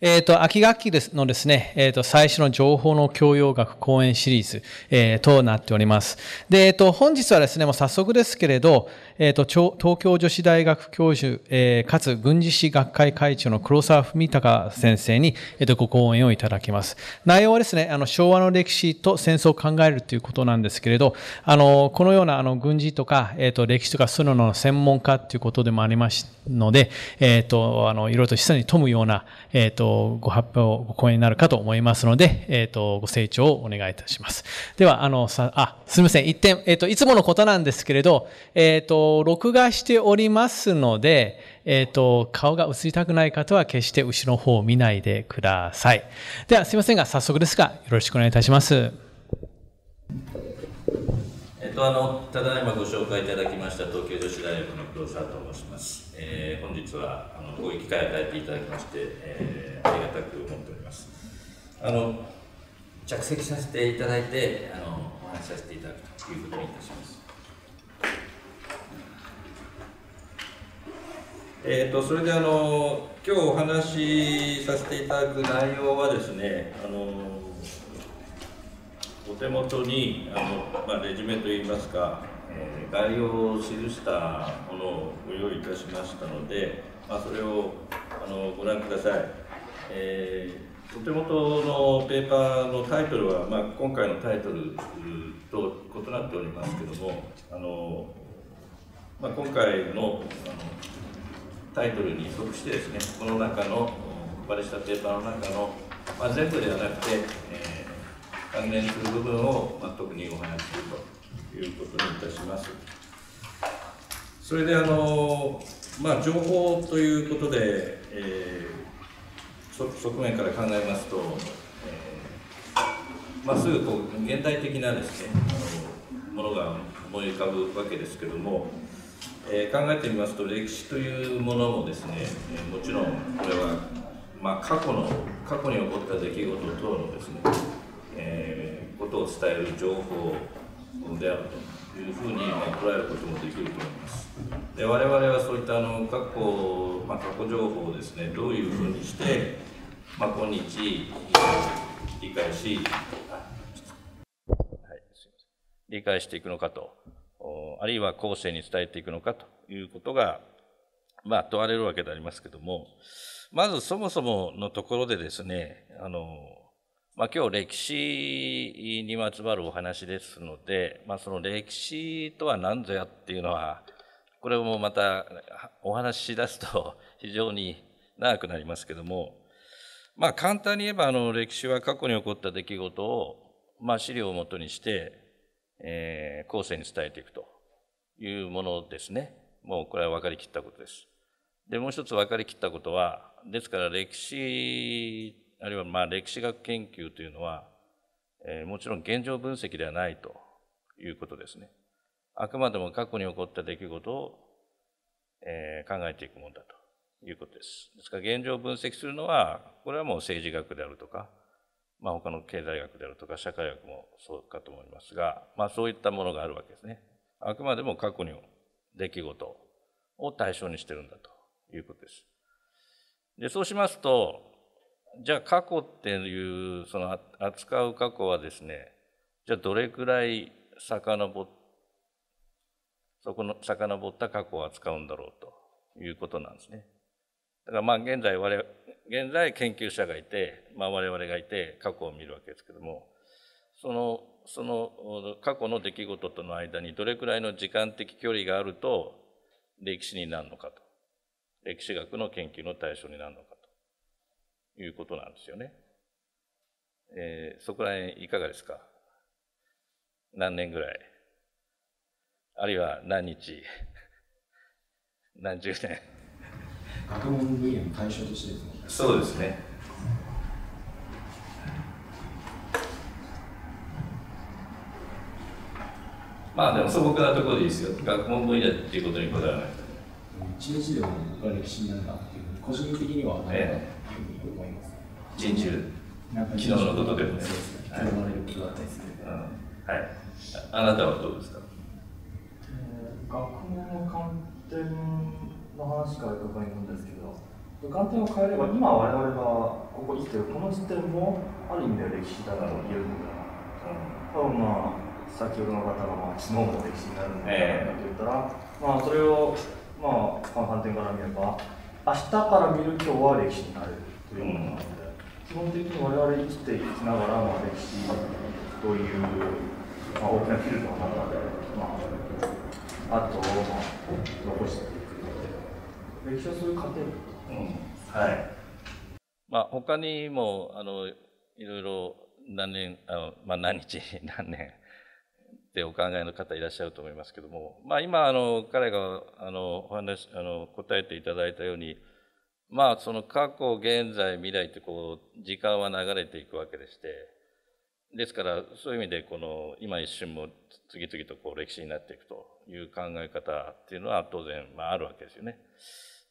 えっ、ー、と、秋学期ですのですね、えっ、ー、と、最初の情報の教養学講演シリーズ、えー、となっております。で、えっ、と、本日はですね、もう早速ですけれど、えっ、ー、と、東京女子大学教授、えー、かつ軍事史学会会長の黒沢文隆先生に、えっ、ー、と、ご講演をいただきます。内容はですね、あの、昭和の歴史と戦争を考えるということなんですけれど、あの、このような、あの、軍事とか、えっ、と、歴史とか、そういうのの専門家ということでもありますので、えっ、と、あの、いろいろと示唆に富むような、えっ、と、ご発表、ご講演になるかと思いますので、えっ、と、ご清聴をお願いいたします。では、あの、さ、あ、すみません。一点、えっ、と、いつものことなんですけれど、えっ、と、録画しておりますので、えっ、ー、と、顔が映りたくない方は決して後ろの方を見ないでください。では、すいませんが、早速ですが、よろしくお願いいたします。えっと、あの、ただいまご紹介いただきました東京女子大学の黒沢と申します。えー、本日は、あの、こういう機会を与えていただきまして、えー、ありがたく思っております。あの、着席させていただいて、あの、お話しさせていただくということにいたします。えーと、それであの今日お話しさせていただく内容はですねあのお手元にあの、まあ、レジュメといいますか、えー、概要を記したものをご用意いたしましたので、まあ、それをあのご覧ください、えー、お手元のペーパーのタイトルは、まあ、今回のタイトルと異なっておりますけどもあの、まあ、今回のあのタイトルに即してですねこの中のお配りしたペーパーの中の、まあ、全部ではなくて、えー、関連する部分を、まあ、特にお話しするということにいたします。それであのまあ、情報ということで、えー、側面から考えますと、えー、まあ、すぐこう現代的なですねものが思い浮かぶわけですけども。えー、考えてみますと歴史というものもですね、えもちろんこれは、まあ、過去の過去に起こった出来事等のですね、えー、ことを伝える情報であるというふうに、まあ、捉えることもできると思いますで我々はそういったあの過去、まあ、過去情報をですねどういうふうにして、まあ、今日理解し、はい、すみません理解していくのかとあるいは後世に伝えていくのかということが、まあ、問われるわけでありますけども、まずそもそものところでですね、あの、まあ、今日歴史にまつわるお話ですので、まあ、その歴史とは何ぞやっていうのは、これもまたお話しし出すと 非常に長くなりますけども、まあ、簡単に言えばあの歴史は過去に起こった出来事を、まあ、資料をもとにしてえー、後世に伝えていくというものですね。もうこれは分かりきったことです。で、もう一つ分かりきったことは、ですから歴史、あるいはまあ歴史学研究というのは、えー、もちろん現状分析ではないということですね。あくまでも過去に起こった出来事を、えー、考えていくものだということです。ですから現状分析するのは、これはもう政治学であるとか、まあ、他の経済学であるとか社会学もそうかと思いますが、まあ、そういったものがあるわけですね。あくまでも過去の出来事を対象にしてるんだということです。でそうしますとじゃあ過去っていうその扱う過去はですねじゃあどれくらい遡そこの遡った過去を扱うんだろうということなんですね。だからまあ現在我現在研究者がいて、まあ、我々がいて過去を見るわけですけどもそのその過去の出来事との間にどれくらいの時間的距離があると歴史になるのかと歴史学の研究の対象になるのかということなんですよね。えー、そこら辺いかがですか何年ぐらいあるいは何日何十年学問分野の対象としてですねそうですねまあでも素朴なところでいいですよ学問分野っていうことにこだわらない一日でも僕は歴史になるなっていう個人的には、え思います、人中昨日のことでもねはい、あなたはどうですか、学問の観点の話から伺いなんですけど観点を変えれば今我々がここ生きてるこの時点もある意味では歴史だなと言えるのだな、うん、多分まあ先ほどの方がまあ知能の歴史になるんだないてと言ったら、えー、まあそれをまあ観点から見れば明日から見る今日は歴史になるというものなので、基本的に我々生きていきながらまあ歴史という、まあ、大きなフィルターの中で、まあ、あと、まあ、残して歴史はそういう過程、うん、はい。まあ、他にも、あの、いろいろ何年、あのまあ、何日、何年ってお考えの方いらっしゃると思いますけども、まあ、今、あの、彼が、あの、お話、あの、答えていただいたように、まあ、その過去、現在、未来ってこう、時間は流れていくわけでして、ですから、そういう意味で、この、今一瞬も次々とこう、歴史になっていくという考え方っていうのは当然、まあ、あるわけですよね。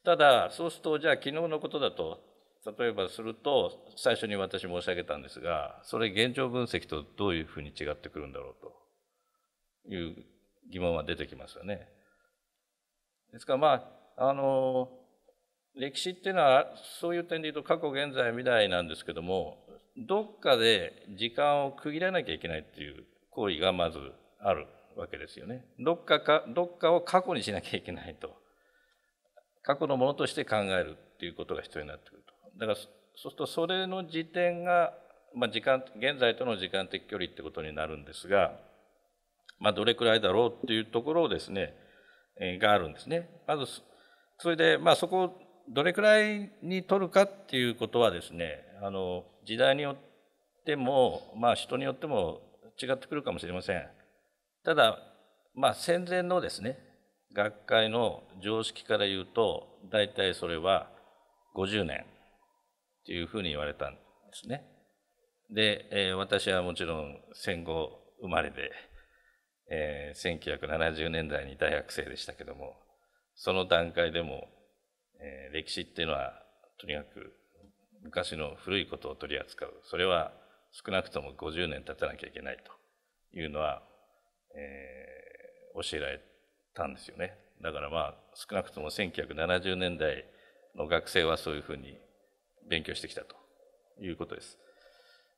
ただそうするとじゃあ昨日のことだと例えばすると最初に私申し上げたんですがそれ現状分析とどういうふうに違ってくるんだろうという疑問は出てきますよね。ですからまああの歴史っていうのはそういう点で言うと過去現在未来なんですけどもどっかで時間を区切らなきゃいけないっていう行為がまずあるわけですよね。どっかかどっかを過去にしなきゃいけないと。過去のものとして考えるっていうことが必要になってくると。だからそうするとそれの時点が、まあ、時間現在との時間的距離ってことになるんですが、まあ、どれくらいだろうっていうところをですね、えー、があるんですね。まずそれで、まあ、そこをどれくらいに取るかっていうことはですねあの時代によっても、まあ、人によっても違ってくるかもしれません。ただ、まあ、戦前のですね学会の常識から言うと大体それは50年っていうふうに言われたんですね。で、えー、私はもちろん戦後生まれで、えー、1970年代に大学生でしたけどもその段階でも、えー、歴史っていうのはとにかく昔の古いことを取り扱うそれは少なくとも50年経たなきゃいけないというのは、えー、教えられてたんですよねだからまあ少なくとも1970年代の学生はそういうふうに勉強してきたということです。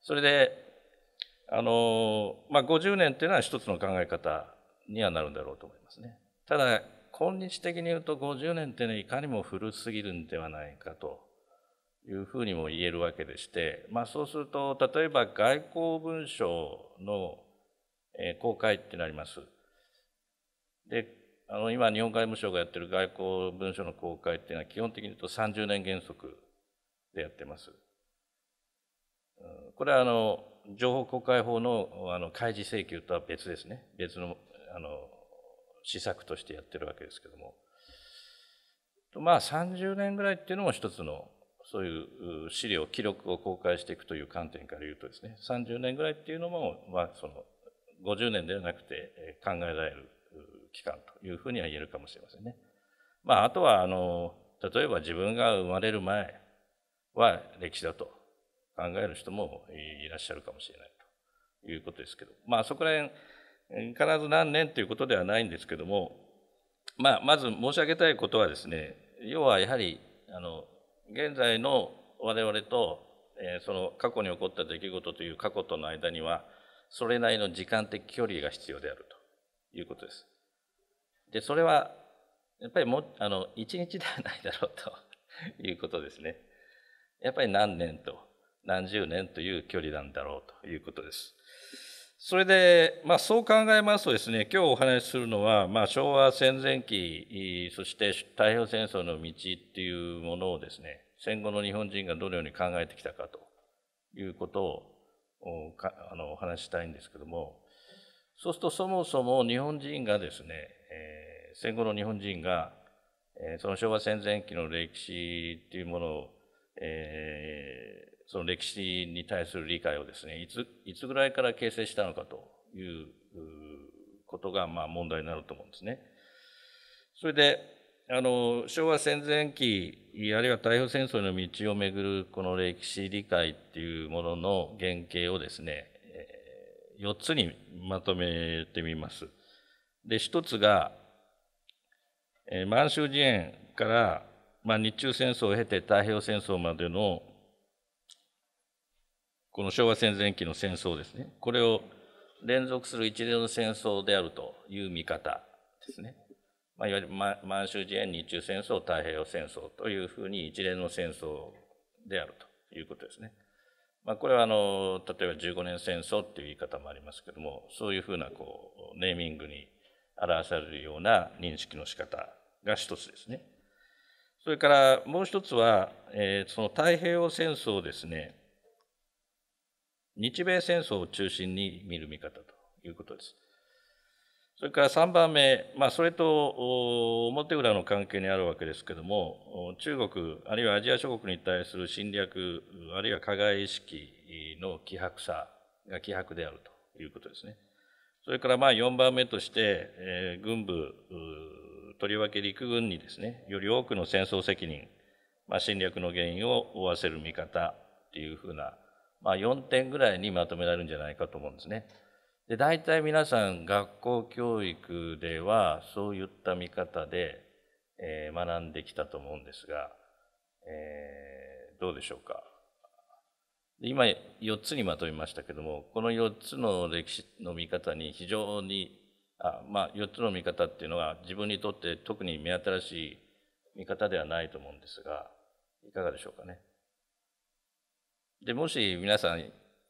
それであの、まあ、50年というのは一つの考え方にはなるんだろうと思いますね。ただ今日的に言うと50年ていうのはいかにも古すぎるんではないかというふうにも言えるわけでして、まあ、そうすると例えば外交文書の公開ってなります。であの今日本外務省がやってる外交文書の公開っていうのは基本的に言うと30年原則でやってます。これはあの情報公開法のあの開示請求とは別ですね別のあの施策としてやってるわけですけどもまあ30年ぐらいっていうのも一つのそういう資料記録を公開していくという観点から言うとですね30年ぐらいっていうのも、まあ、その50年ではなくて考えられる期間というふうには言えるかもしれませんね。まあ、あとはあの例えば自分が生まれる前は歴史だと考える人もいらっしゃるかもしれないということですけど、まあ、そこら辺必ず何年ということではないんですけども、まあ、まず申し上げたいことはですね要はやはりあの現在の我々と、えー、その過去に起こった出来事という過去との間にはそれなりの時間的距離が必要であるということです。でそれはやっぱりもあの1日ではないだろうということですねやっぱり何年と何十年という距離なんだろうということですそれで、まあ、そう考えますとですね今日お話しするのは、まあ、昭和戦前期そして太平洋戦争の道っていうものをですね戦後の日本人がどのように考えてきたかということをかあのお話ししたいんですけどもそうするとそもそも日本人がですねえ戦後の日本人が、えその昭和戦前期の歴史というものを、えその歴史に対する理解をですねいついつぐらいから形成したのかということがまあ問題になると思うんですね。それであの昭和戦前期あるいは太平洋戦争の道をめぐるこの歴史理解っていうものの原型をですね4つにまとめてみます。で、一つが、えー、満州事変から、まあ、日中戦争を経て太平洋戦争までのこの昭和戦前期の戦争ですねこれを連続する一連の戦争であるという見方ですね、まあ、いわゆる満州事変日中戦争太平洋戦争というふうに一連の戦争であるということですね、まあ、これはあの例えば15年戦争っていう言い方もありますけどもそういうふうなこうネーミングに表されるような認識の仕方が一つですね。それからもう一つは、えー、その太平洋戦争ですね、日米戦争を中心に見る見方ということです。それから3番目、まあ、それと表裏の関係にあるわけですけども、中国、あるいはアジア諸国に対する侵略、あるいは加害意識の希薄さが希薄であるということですね。それからまあ4番目として、えー、軍部、とりわけ陸軍にですね、より多くの戦争責任、まあ、侵略の原因を負わせる見方っていうふうな、まあ、4点ぐらいにまとめられるんじゃないかと思うんですね。で大体皆さん学校教育ではそういった見方で、えー、学んできたと思うんですが、えー、どうでしょうか。今4つにまとめましたけどもこの4つの歴史の見方に非常にあまあ4つの見方っていうのは自分にとって特に目新しい見方ではないと思うんですがいかがでしょうかね。でもし皆さん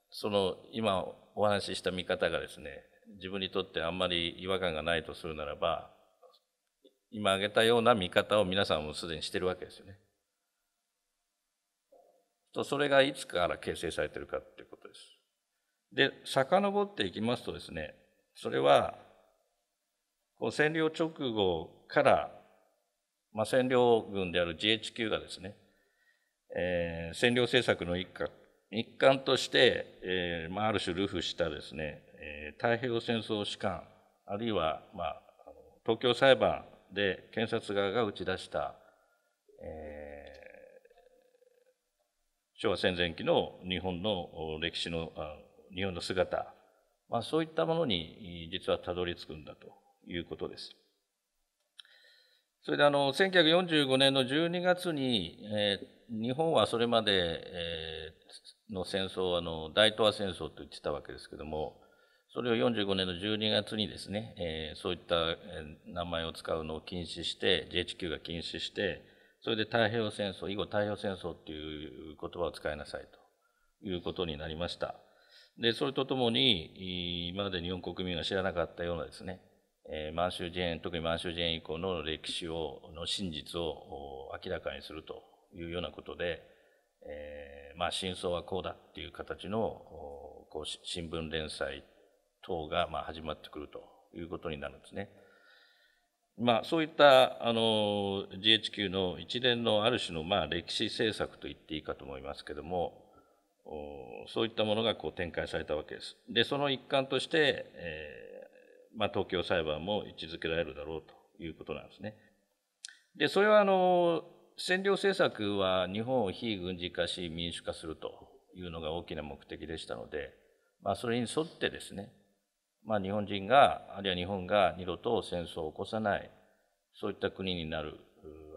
その今お話しした見方がですね自分にとってあんまり違和感がないとするならば今挙げたような見方を皆さんもすでにしてるわけですよね。とそれがいつから形成されてるかっていうことです。で遡っていきますとですねそれはこう占領直後から、まあ、占領軍である GHQ がですね、えー、占領政策の一環一環として、えーまあ、ある種ルフしたですね、えー、太平洋戦争士官あるいは、まあ、東京裁判で検察側が打ち出した、えー、昭和戦前期の日本の歴史の日本の姿、まあ、そういったものに実はたどり着くんだということです。それであの1945年の12月に、えー、日本はそれまで、えー、の戦争あの大東亜戦争と言ってたわけですけどもそれを45年の12月にですね、えー、そういった名前を使うのを禁止して GHQ が禁止してそれで太平洋戦争、以後太平洋戦争っていう言葉を使いなさいということになりました。で、それとともに、今まで日本国民が知らなかったようなですね、え満州事変、特に満州事変以降の歴史を、の真実を明らかにするというようなことで、えー、まあ、真相はこうだっていう形の、こう、新聞連載等が、まあ、始まってくるということになるんですね。まあ、そういったあの GHQ の一連のある種のまあ歴史政策と言っていいかと思いますけどもそういったものがこう展開されたわけです。でその一環として、えーまあ、東京裁判も位置づけられるだろうということなんですね。でそれはあの占領政策は日本を非軍事化し民主化するというのが大きな目的でしたので、まあ、それに沿ってですねまあ、日本人があるいは日本が二度と戦争を起こさないそういった国になる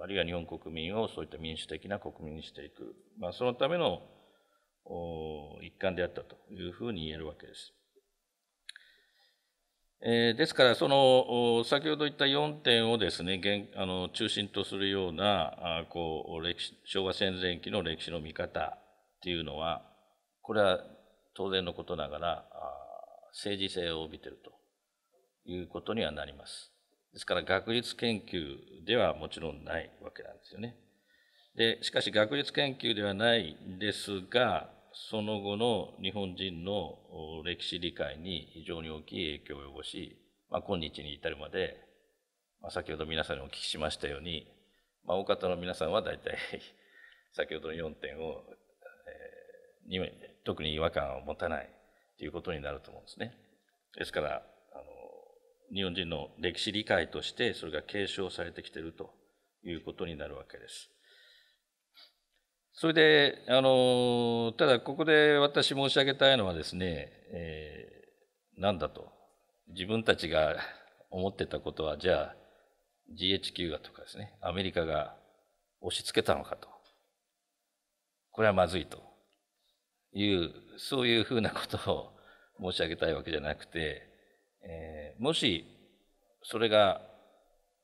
あるいは日本国民をそういった民主的な国民にしていく、まあ、そのための一環であったというふうに言えるわけです。えー、ですからその先ほど言った4点をですねあの中心とするようなあこう歴史昭和戦前期の歴史の見方っていうのはこれは当然のことながらあ政治性を帯びているということにはなります。ですから学術研究ではもちろんないわけなんですよね。で、しかし学術研究ではないですが、その後の日本人の歴史理解に非常に大きい影響を及ぼし、まあ、今日に至るまで、まあ、先ほど皆さんにお聞きしましたように、まあ、大方の皆さんは大体 先ほどの4点を、えー、特に違和感を持たないいうことになると思うんですね。ですから、あの日本人の歴史理解としてそれが継承されてきているということになるわけです。それで、あの、ただここで私申し上げたいのはですね、えー、だと。自分たちが思ってたことは、じゃあ GHQ がとかですね、アメリカが押し付けたのかと。これはまずいという、そういうふうなことを申し上げたいわけじゃなくて、えー、もしそれが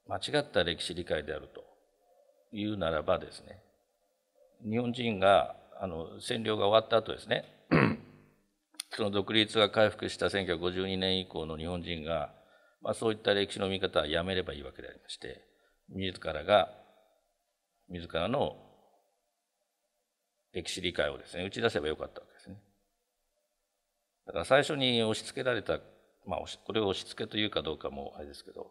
間違った歴史理解であるというならばですね日本人があの占領が終わった後ですね その独立が回復した1952年以降の日本人が、まあ、そういった歴史の見方はやめればいいわけでありまして自らが自らの歴史理解をですね打ち出せばよかっただから最初に押し付けられた、まあ、これを押し付けというかどうかもあれですけど、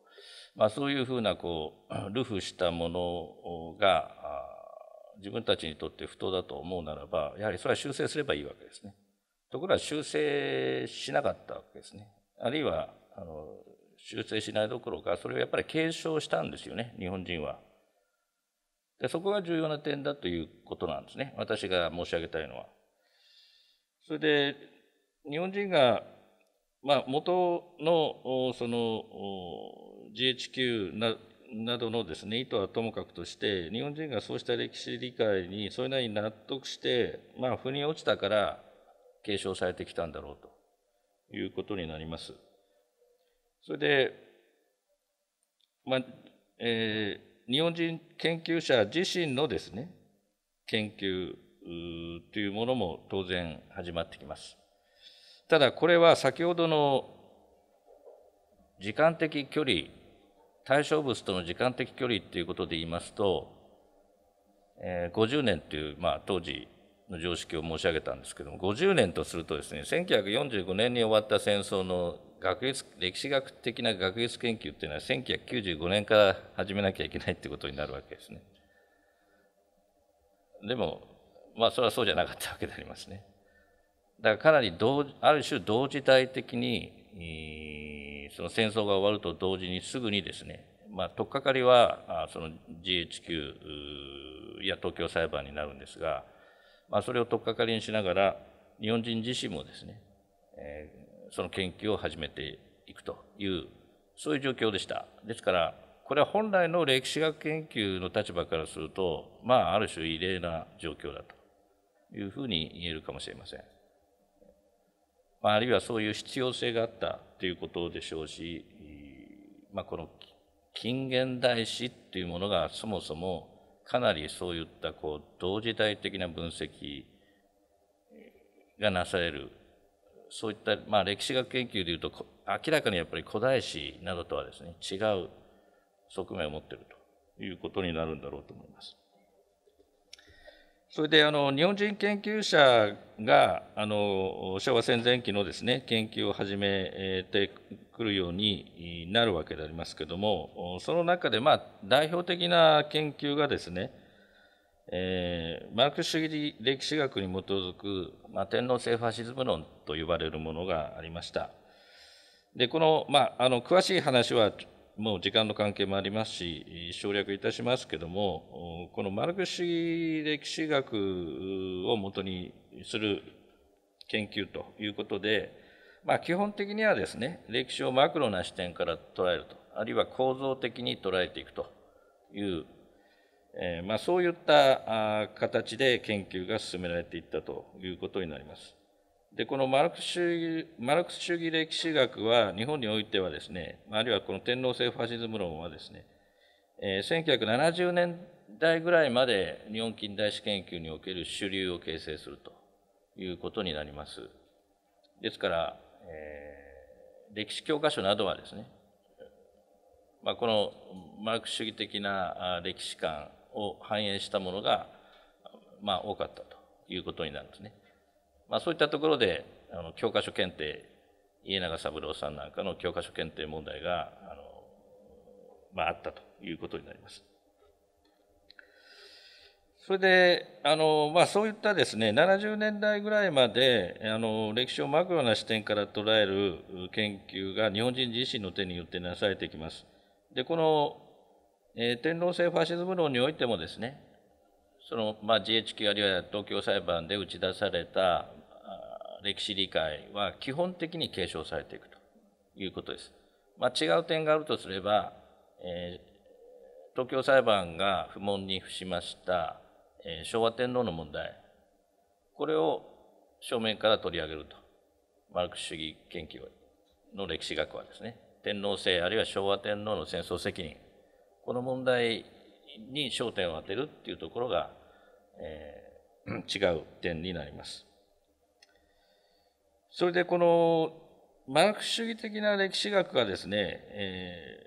まあ、そういうふうなこう 流布したものが自分たちにとって不当だと思うならばやはりそれは修正すればいいわけですね。ところが修正しなかったわけですね。あるいはあの修正しないどころかそれをやっぱり継承したんですよね日本人は。でそこが重要な点だということなんですね私が申し上げたいのは。それで日本人が、まあ、元のその GHQ ななどのですね意図はともかくとして日本人がそうした歴史理解にそれなりに納得して、まあ、腑に落ちたから継承されてきたんだろうということになります。それで、まあえー、日本人研究者自身のですね研究というものも当然始まってきます。ただこれは先ほどの時間的距離対象物との時間的距離っていうことで言いますと、えー、50年っていう、まあ、当時の常識を申し上げたんですけども50年とするとですね1945年に終わった戦争の学術歴史学的な学術研究っていうのは1995年から始めなきゃいけないってことになるわけですね。でもまあそれはそうじゃなかったわけでありますね。だからかなり同ある種同時代的にその戦争が終わると同時にすぐにですね、まあ、取っかかりはその GHQ や東京裁判になるんですが、まあ、それを取っかかりにしながら日本人自身もですね、その研究を始めていくというそういう状況でした。ですからこれは本来の歴史学研究の立場からすると、まあ、ある種異例な状況だというふうに言えるかもしれません。まあ、あるいはそういう必要性があったということでしょうし、まあ、この近現代史っていうものがそもそもかなりそういったこう同時代的な分析がなされるそういった、まあ、歴史学研究でいうと明らかにやっぱり古代史などとはですね違う側面を持っているということになるんだろうと思います。それであの日本人研究者があの昭和戦前期のですね研究を始めてくるようになるわけでありますけどもその中でまあ代表的な研究がですね、えー、マルクス主義歴史学に基づく、まあ、天皇制ファシズム論と呼ばれるものがありました。でこの,、まあ、あの詳しい話はもう時間の関係もありますし、省略いたしますけども、このマルクス歴史学をもとにする研究ということで、まあ、基本的にはですね、歴史をマクロな視点から捉えると、あるいは構造的に捉えていくという、えー、まあ、そういった形で研究が進められていったということになります。でこのマルクス主義マルクス主義歴史学は日本においてはですねあるいはこの天皇制ファシズム論はですね、えー、1970年代ぐらいまで日本近代史研究における主流を形成するということになります。ですから、えー、歴史教科書などはですね、まあ、このマルクス主義的な歴史観を反映したものが、まあ、多かったということになるんですね。まあ、そういったところであの教科書検定家永三郎さんなんかの教科書検定問題があの、まあ、あったということになります。それであの、まあ、そういったですね70年代ぐらいまであの歴史をマクロな視点から捉える研究が日本人自身の手によってなされてきます。でこの、えー、天皇制ファシズム論においてもですねその、まあ、GHQ あるいは東京裁判で打ち出された、歴史理解は基本的に継承されていくということです。まあ、違う点があるとすれば、えー、東京裁判が不問に付しました、えー、昭和天皇の問題これを正面から取り上げるとマルクス主義研究の歴史学はですね天皇制あるいは昭和天皇の戦争責任この問題に焦点を当てるっていうところが、えー、違う点になります。それでこのマークス主義的な歴史学がですね、え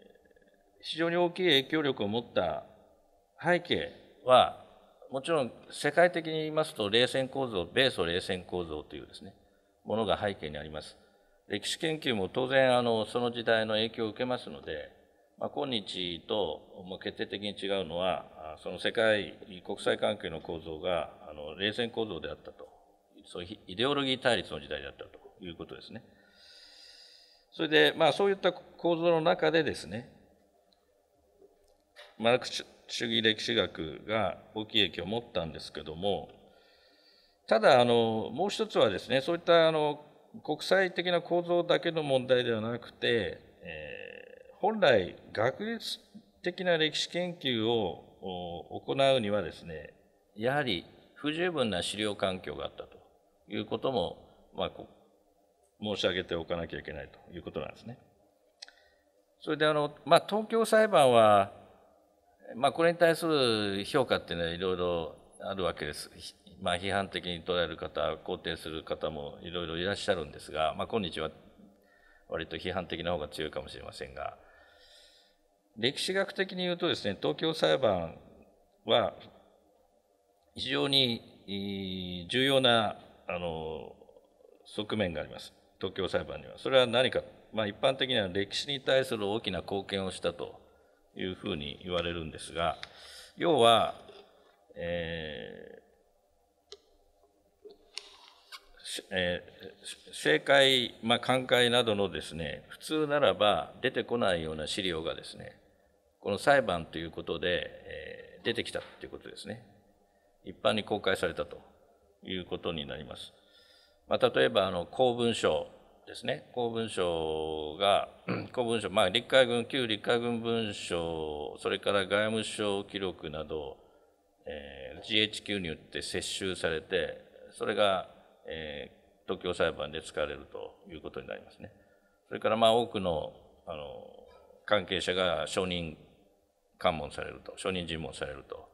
ー、非常に大きい影響力を持った背景はもちろん世界的に言いますと冷戦構造米ソ冷戦構造というですねものが背景にあります歴史研究も当然あのその時代の影響を受けますので、まあ、今日と決定的に違うのはその世界国際関係の構造があの冷戦構造であったとそういうイデオロギー対立の時代だったということですね。それで、まあ、そういった構造の中でですね、マルクス主義歴史学が大きい影響を持ったんですけども、ただ、あのもう一つはですね、そういったあの国際的な構造だけの問題ではなくて、えー、本来、学術的な歴史研究を行うにはですね、やはり不十分な資料環境があったということも、まあ、申し上げておかなきゃいけないということなんですね。それであの、まあ、東京裁判は、まあ、これに対する評価っていうのはいろいろあるわけです。まあ、批判的に捉える方、肯定する方もいろいろいらっしゃるんですが、まあ、今日は割と批判的な方が強いかもしれませんが、歴史学的に言うとですね、東京裁判は非常に重要なあの側面があります東京裁判にはそれは何か、まあ、一般的には歴史に対する大きな貢献をしたというふうに言われるんですが要は、えーえー、政界、まあ、官会などのですね普通ならば出てこないような資料がですねこの裁判ということで、えー、出てきたということですね一般に公開されたということになります。まあ、例えばあの公文書ですね公文書が 公文書、まあ、陸海軍旧陸海軍文書それから外務省記録など、えー、GHQ によって接収されてそれが、えー、東京裁判で使われるということになりますね。それからまあ多くのあの関係者が証人喚問されると証人尋問されると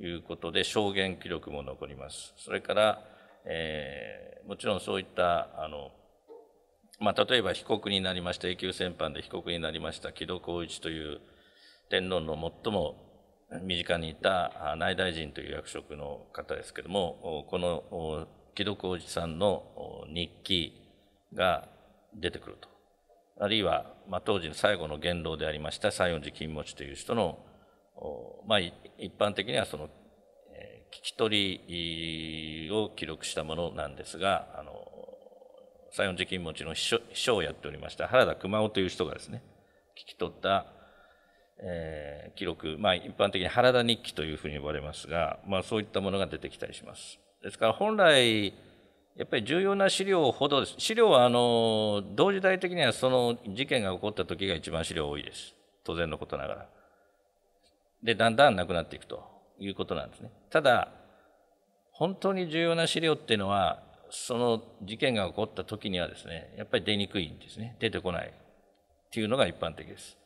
いうことで証言記録も残ります。それから、えー、もちろんそういったあの、まあ、例えば被告になりました永久戦犯で被告になりました木戸光一という天皇の最も身近にいた内大臣という役職の方ですけどもこの木戸浩一さんの日記が出てくるとあるいは、まあ、当時の最後の元老でありました西園寺金持という人のまあ、一般的にはその、え聞き取りを記録したものなんですが、あの、西園寺金持ちの秘書秘書をやっておりました原田熊雄という人がですね、聞き取った、えー、記録、まあ、一般的に原田日記というふうに呼ばれますが、まあ、そういったものが出てきたりします。ですから本来やっぱり重要な資料ほどです資料はあの同時代的にはその事件が起こった時が一番資料多いです当然のことながらで、だんだんなくなっていくということなんですね。ただ、本当に重要な資料っていうのは、その事件が起こった時にはですね、やっぱり出にくいんですね。出てこないっていうのが一般的です。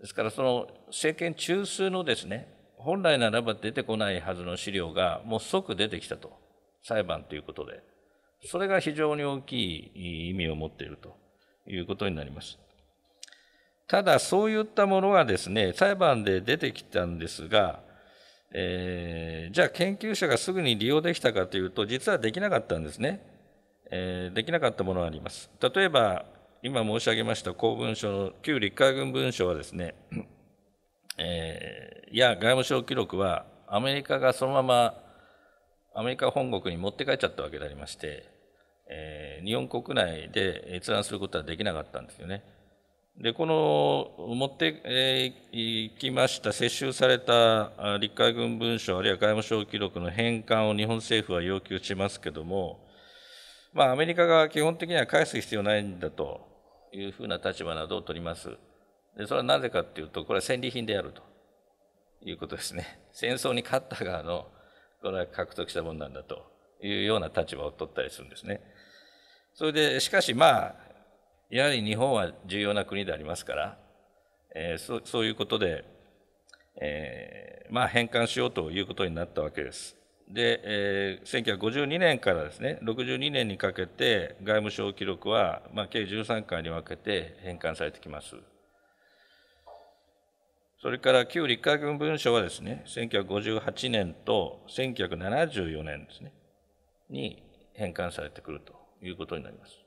ですから、その政権中枢のですね、本来ならば出てこないはずの資料がもう即出てきたと、裁判ということで、それが非常に大きい意味を持っているということになります。ただそういったものがですね裁判で出てきたんですが、えー、じゃあ研究者がすぐに利用できたかというと実はできなかったんですね、えー、できなかったものがあります例えば今申し上げました公文書の旧陸海軍文書はですね、えー、や外務省記録はアメリカがそのままアメリカ本国に持って帰っちゃったわけでありまして、えー、日本国内で閲覧することはできなかったんですよね。で、この持っていきました、接収された陸海軍文書、あるいは外務省記録の返還を日本政府は要求しますけれども、まあ、アメリカが基本的には返す必要ないんだというふうな立場などを取ります。で、それはなぜかというと、これは戦利品であるということですね。戦争に勝った側の、これは獲得したものなんだというような立場を取ったりするんですね。それで、しかしまあ、やはり日本は重要な国でありますから、えー、そういうことで、えー、まあ、返還しようということになったわけです。で、えー、1952年からですね62年にかけて外務省記録は、まあ、計13回に分けて返還されてきます。それから旧陸海軍文書はですね1958年と1974年ですねに返還されてくるということになります。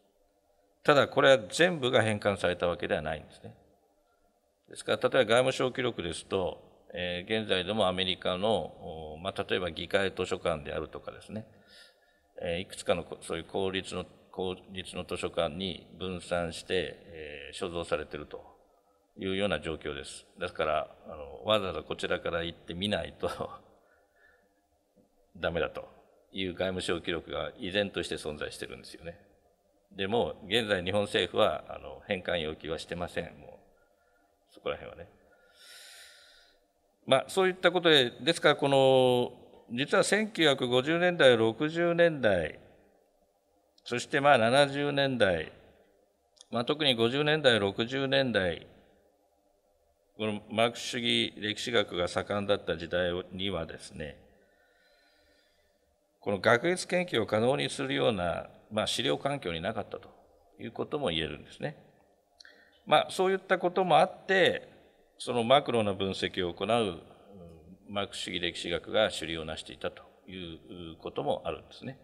ただこれは全部が返還されたわけではないんですね。ですから例えば外務省記録ですと、えー、現在でもアメリカの、まあ、例えば議会図書館であるとかですね、えー、いくつかのそういう公立の公立の図書館に分散して、えー、所蔵されているというような状況です。ですからあのわざわざこちらから行ってみないと ダメだという外務省記録が依然として存在してるんですよね。でも現在日本政府はあの返還要求はしてませんもうそこら辺はねまあそういったことでですからこの実は1950年代60年代そしてまあ70年代、まあ、特に50年代60年代このマークス主義歴史学が盛んだった時代にはですねこの学術研究を可能にするようなまあ、資料環境になかったということも言えるんですね。まあ、そういったこともあってそのマクロな分析を行うマークス主義歴史学が主流をなしていたということもあるんですね。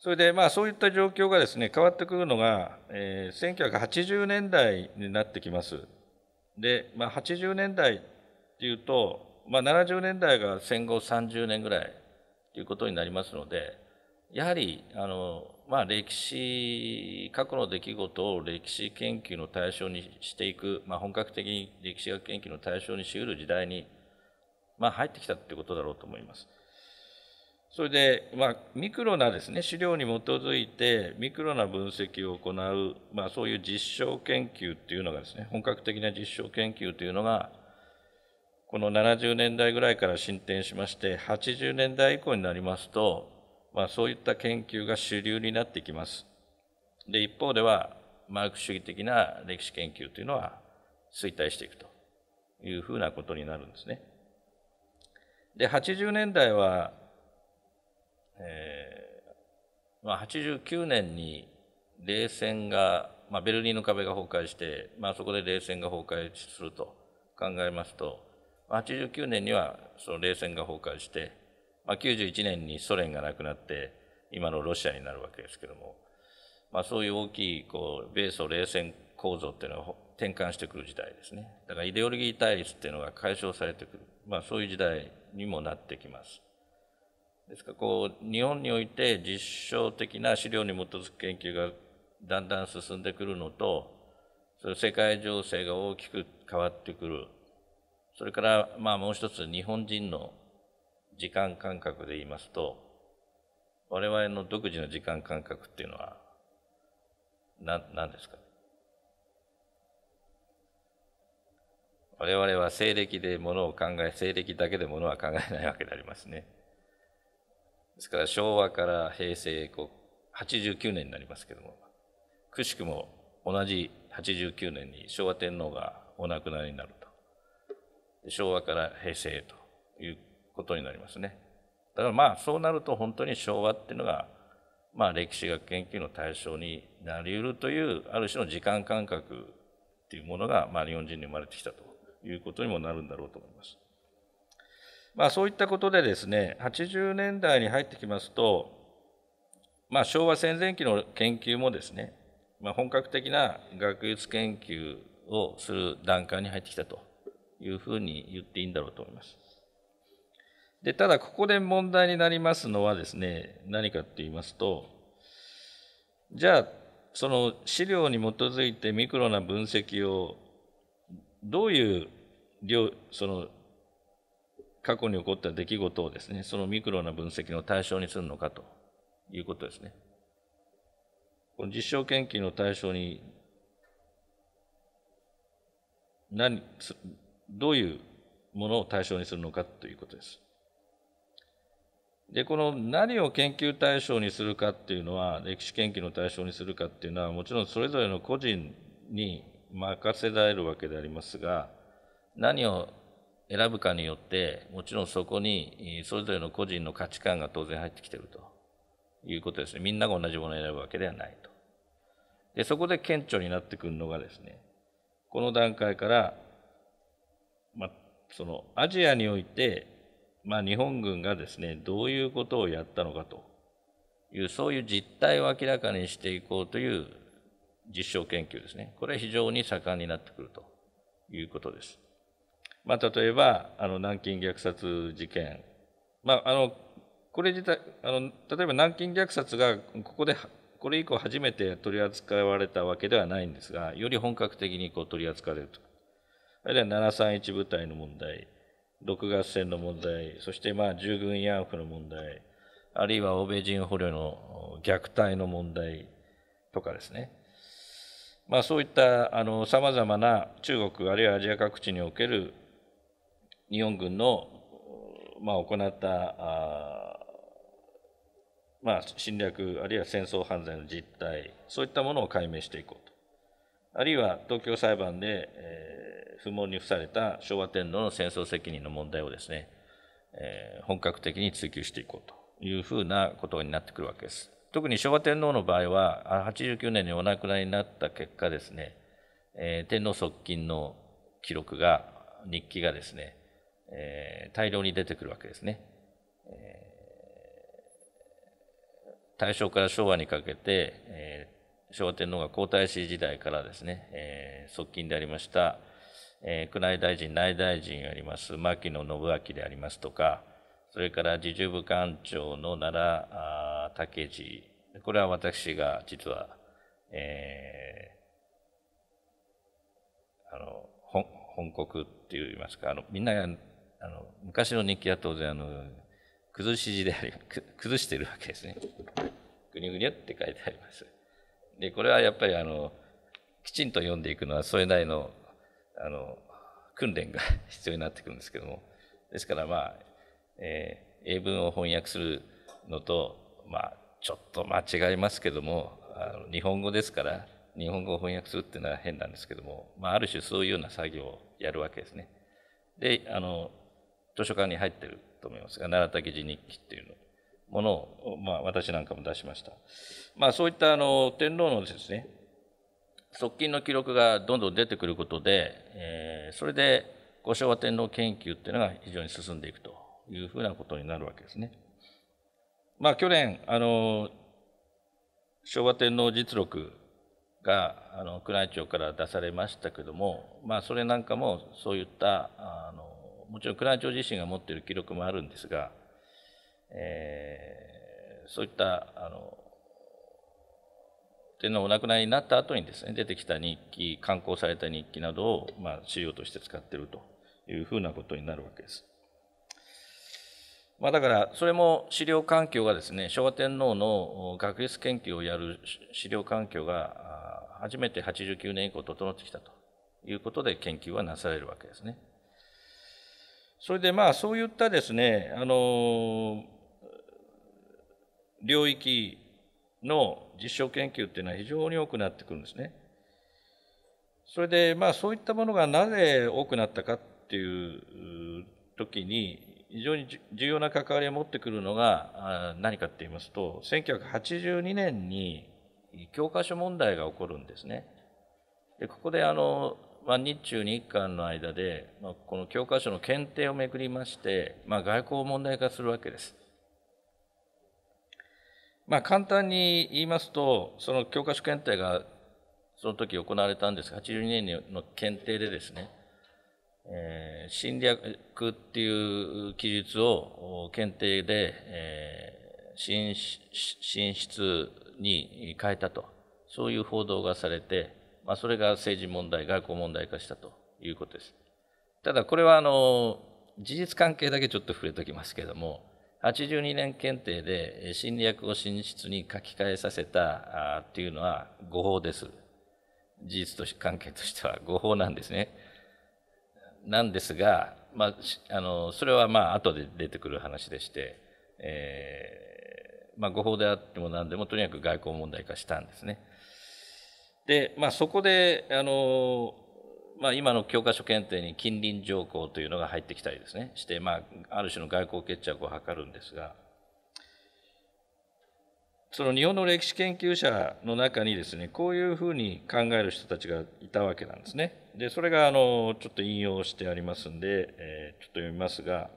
それでまあそういった状況がですね変わってくるのが、えー、1980年代になってきます。で、まあ、80年代っていうと、まあ、70年代が戦後30年ぐらいということになりますので、やはり、あの、まあ、歴史、過去の出来事を歴史研究の対象にしていく、まあ、本格的に歴史学研究の対象にしうる時代に、まあ、入ってきたってことだろうと思います。それで、まあ、ミクロなですね、資料に基づいて、ミクロな分析を行う、まあ、そういう実証研究というのがですね、本格的な実証研究というのが、この70年代ぐらいから進展しまして80年代以降になりますと、まあ、そういった研究が主流になってきます。で一方ではマーク主義的な歴史研究というのは衰退していくというふうなことになるんですね。で80年代は、えーまあ、89年に冷戦が、まあ、ベルリンの壁が崩壊して、まあ、そこで冷戦が崩壊すると考えますと89年にはその冷戦が崩壊して、まあ、91年にソ連がなくなって今のロシアになるわけですけども、まあ、そういう大きいこう米ソ冷戦構造っていうのは転換してくる時代ですねだからイデオロギー対立っていうのが解消されてくる、まあ、そういう時代にもなってきます。ですからこう日本において実証的な資料に基づく研究がだんだん進んでくるのとそれ世界情勢が大きく変わってくるそれから、まあもう一つ日本人の時間感覚で言いますと、我々の独自の時間感覚っていうのは、な、何ですか我々は西暦でものを考え、西暦だけでものは考えないわけでありますね。ですから昭和から平成こう89年になりますけども、くしくも同じ89年に昭和天皇がお亡くなりになる。昭和から平成へということになりますね。だからまあそうなると本当に昭和っていうのが、まあ、歴史学研究の対象になりうるというある種の時間感覚っていうものが、まあ、日本人に生まれてきたということにもなるんだろうと思います。まあ、そういったことでですね80年代に入ってきますと、まあ、昭和戦前期の研究もですね、まあ、本格的な学術研究をする段階に入ってきたというふうに言っていいんだろうと思います。で、ただここで問題になりますのはですね、何かと言いますと、じゃあ、その資料に基づいてミクロな分析をどういう量、その過去に起こった出来事をですね、そのミクロな分析の対象にするのかということですね。この実証研究の対象に何どういうものを対象にするのかということです。で、この何を研究対象にするかっていうのは、歴史研究の対象にするかっていうのは、もちろんそれぞれの個人に任せられるわけでありますが、何を選ぶかによって、もちろんそこにそれぞれの個人の価値観が当然入ってきてるということですね。みんなが同じものを選ぶわけではないと。で、そこで顕著になってくるのがですね、この段階からそのアジアにおいて、まあ、日本軍がですねどういうことをやったのかというそういう実態を明らかにしていこうという実証研究ですねこれは非常に盛んになってくるということです。まあ、例えばあの南京虐殺事件、まあ、あのこれ自体あの例えば南京虐殺がここでこれ以降初めて取り扱われたわけではないんですがより本格的にこう取り扱われるとあるいは731部隊の問題、六月戦の問題、そしてまあ従軍慰安婦の問題、あるいは欧米人捕虜の虐待の問題とかですね、まあ、そういったさまざまな中国あるいはアジア各地における日本軍の、まあ、行ったあ、まあ、侵略あるいは戦争犯罪の実態そういったものを解明していこうとあるいは東京裁判で、え不問に付された昭和天皇の戦争責任の問題をですね、えー、本格的に追及していこうというふうなことになってくるわけです。特に昭和天皇の場合は、89年にお亡くなりになった結果ですね、えー、天皇側近の記録が、日記がですね、えー、大量に出てくるわけですね。えー、大正から昭和にかけて、えー、昭和天皇が皇太子時代からですね、え側近でありました、えー、宮内大臣、内大臣あります、牧野信明でありますとか、それから自重部官庁の奈良武次、これは私が実は、えー、あの本本国って言いますか、あのみんなあの昔の日記は当然あの、崩し字であり、崩しているわけですね。ぐにゅぐにゅって書いてあります。で、これはやっぱりあの、きちんと読んでいくのはそれなりのあの訓練が必要になってくるんですけどもですからまあ、えー、英文を翻訳するのとまあちょっと間違いますけどもあの日本語ですから日本語を翻訳するっていうのは変なんですけども、まあ、ある種そういうような作業をやるわけですね。であの図書館に入ってると思いますが奈良田記事日記っていうのものを、まあ、私なんかも出しました。まあ、そういったあの天皇のですね側近の記録がどんどん出てくることで、えー、それで後昭和天皇研究っていうのが非常に進んでいくというふうなことになるわけですね。まあ、去年あの昭和天皇実録があの宮内庁から出されましたけども、まあ、それなんかもそういったあのもちろん宮内庁自身が持っている記録もあるんですが、えー、そういったあの天皇お亡くなりになった後にですね出てきた日記刊行された日記などを、まあ、資料として使ってるというふうなことになるわけです。まあ、だからそれも資料環境がですね昭和天皇の学術研究をやる資料環境が初めて89年以降整ってきたということで研究はなされるわけですね。それでまあそういったですねあの領域の実証研究っていうのは非常に多くなってくるんですね。それで、まあ、そういったものがなぜ多くなったかっていう時に、非常に重要な関わりを持ってくるのが何かって言いますと、1982年に教科書問題が起こるんですね。でここであの、まあ、日中日韓の間で、まあ、この教科書の検定をめぐりまして、まあ、外交を問題化するわけです。まあ、簡単に言いますと、その教科書検定がその時行われたんですが、82年の検定でですね、えー、侵略っていう記述を検定で、えー、進出に変えたと、そういう報道がされて、まあ、それが政治問題、外交問題化したということです。ただ、これはあの事実関係だけちょっと触れておきますけれども、82年検定で侵略を真実に書き換えさせたっていうのは誤報です。事実とし関係としては誤報なんですね。なんですが、まあ、あのそれはまあ後で出てくる話でして、えーまあ、誤報であっても何でもとにかく外交問題化したんですね。で、まあ、そこであのまあ、今の教科書検定に近隣条項というのが入ってきたりですねして、まあ、ある種の外交決着を図るんですがその日本の歴史研究者の中にですねこういうふうに考える人たちがいたわけなんですね。でそれがあのちょっと引用してありますんで、えー、ちょっと読みますが。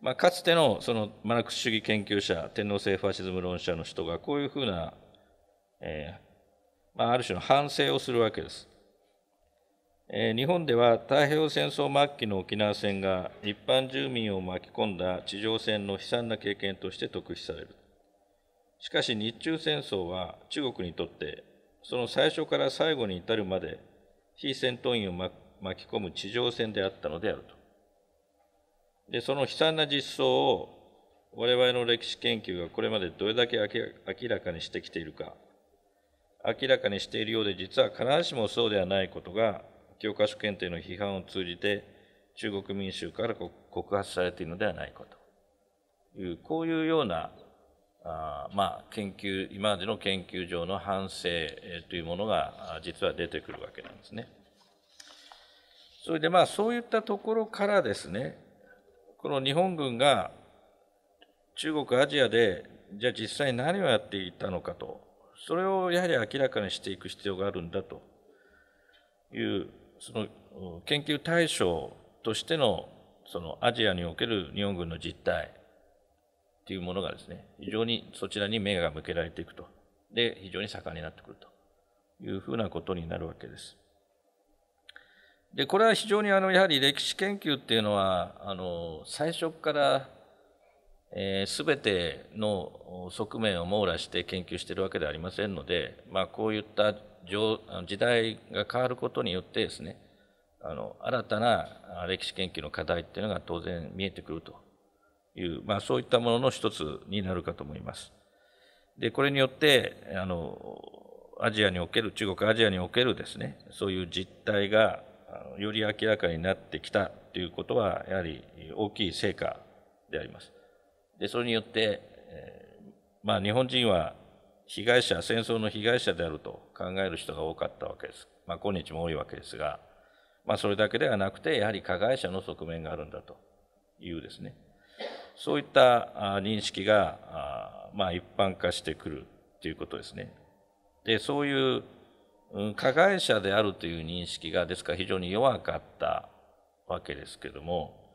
まあ、かつてのそのマルクス主義研究者天皇制ファシズム論者の人がこういうふうな、えーまあ、ある種の反省をするわけです。日本では太平洋戦争末期の沖縄戦が一般住民を巻き込んだ地上戦の悲惨な経験として特筆されるしかし日中戦争は中国にとってその最初から最後に至るまで非戦闘員を巻き込む地上戦であったのであるとでその悲惨な実相を我々の歴史研究がこれまでどれだけ明らかにしてきているか明らかにしているようで実は必ずしもそうではないことが教科書検定の批判を通じて中国民衆から告発されているのではないかというこういうようなあまあ研究今までの研究上の反省というものが実は出てくるわけなんですね。それでまあそういったところからですねこの日本軍が中国アジアでじゃあ実際何をやっていたのかとそれをやはり明らかにしていく必要があるんだというその研究対象としてのそのアジアにおける日本軍の実態っていうものがですね非常にそちらに目が向けられていくとで非常に盛んになってくるというふうなことになるわけです。でこれは非常にあのやはり歴史研究っていうのはあの最初から、えー、全ての側面を網羅して研究してるわけではありませんので、まあ、こういった時代が変わることによってですねあの新たな歴史研究の課題っていうのが当然見えてくるという、まあ、そういったものの一つになるかと思います。でこれによってあのアジアにおける中国アジアにおけるですねそういう実態がより明らかになってきたということはやはり大きい成果であります。でそれによって、えー、まあ、日本人は被害者戦争の被害者であると考える人が多かったわけです、まあ、今日も多いわけですが、まあ、それだけではなくてやはり加害者の側面があるんだというですねそういった認識がまあ、一般化してくるということですね。でそういう加害者であるという認識がですから非常に弱かったわけですけども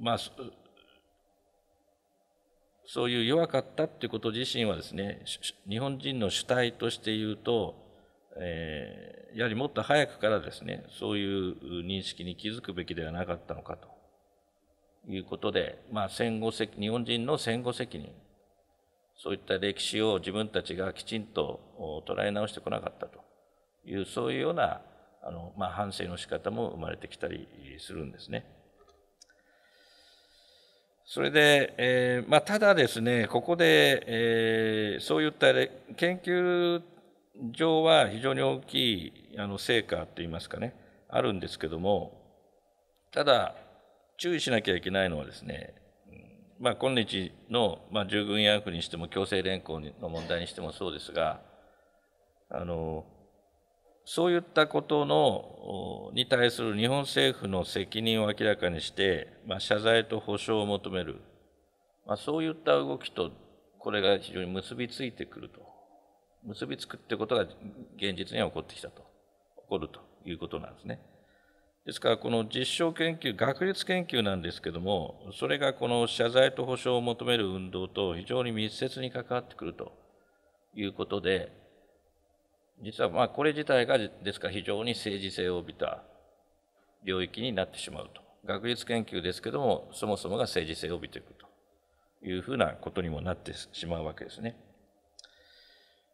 まあそういう弱かったっていうこと自身はですね、日本人の主体として言うと、えー、やはりもっと早くからですね、そういう認識に気づくべきではなかったのかということで、まあ、戦後責、日本人の戦後責任、そういった歴史を自分たちがきちんと捉え直してこなかったという、そういうようなあの、まあ、反省の仕方も生まれてきたりするんですね。それで、えー、まあ、ただですね、ここで、えー、そういった研究上は非常に大きいあの成果といいますかね、あるんですけども、ただ、注意しなきゃいけないのはですね、まあ、今日の、まあ、従軍役にしても強制連行の問題にしてもそうですがあのそういったことのに対する日本政府の責任を明らかにして、まあ、謝罪と補償を求める、まあ、そういった動きとこれが非常に結びついてくると結びつくってことが現実には起こってきたと起こるということなんですね。ですからこの実証研究学術研究なんですけどもそれがこの謝罪と補償を求める運動と非常に密接に関わってくるということで実はまあこれ自体がですから非常に政治性を帯びた領域になってしまうと学術研究ですけどもそもそもが政治性を帯びていくというふうなことにもなってしまうわけですね。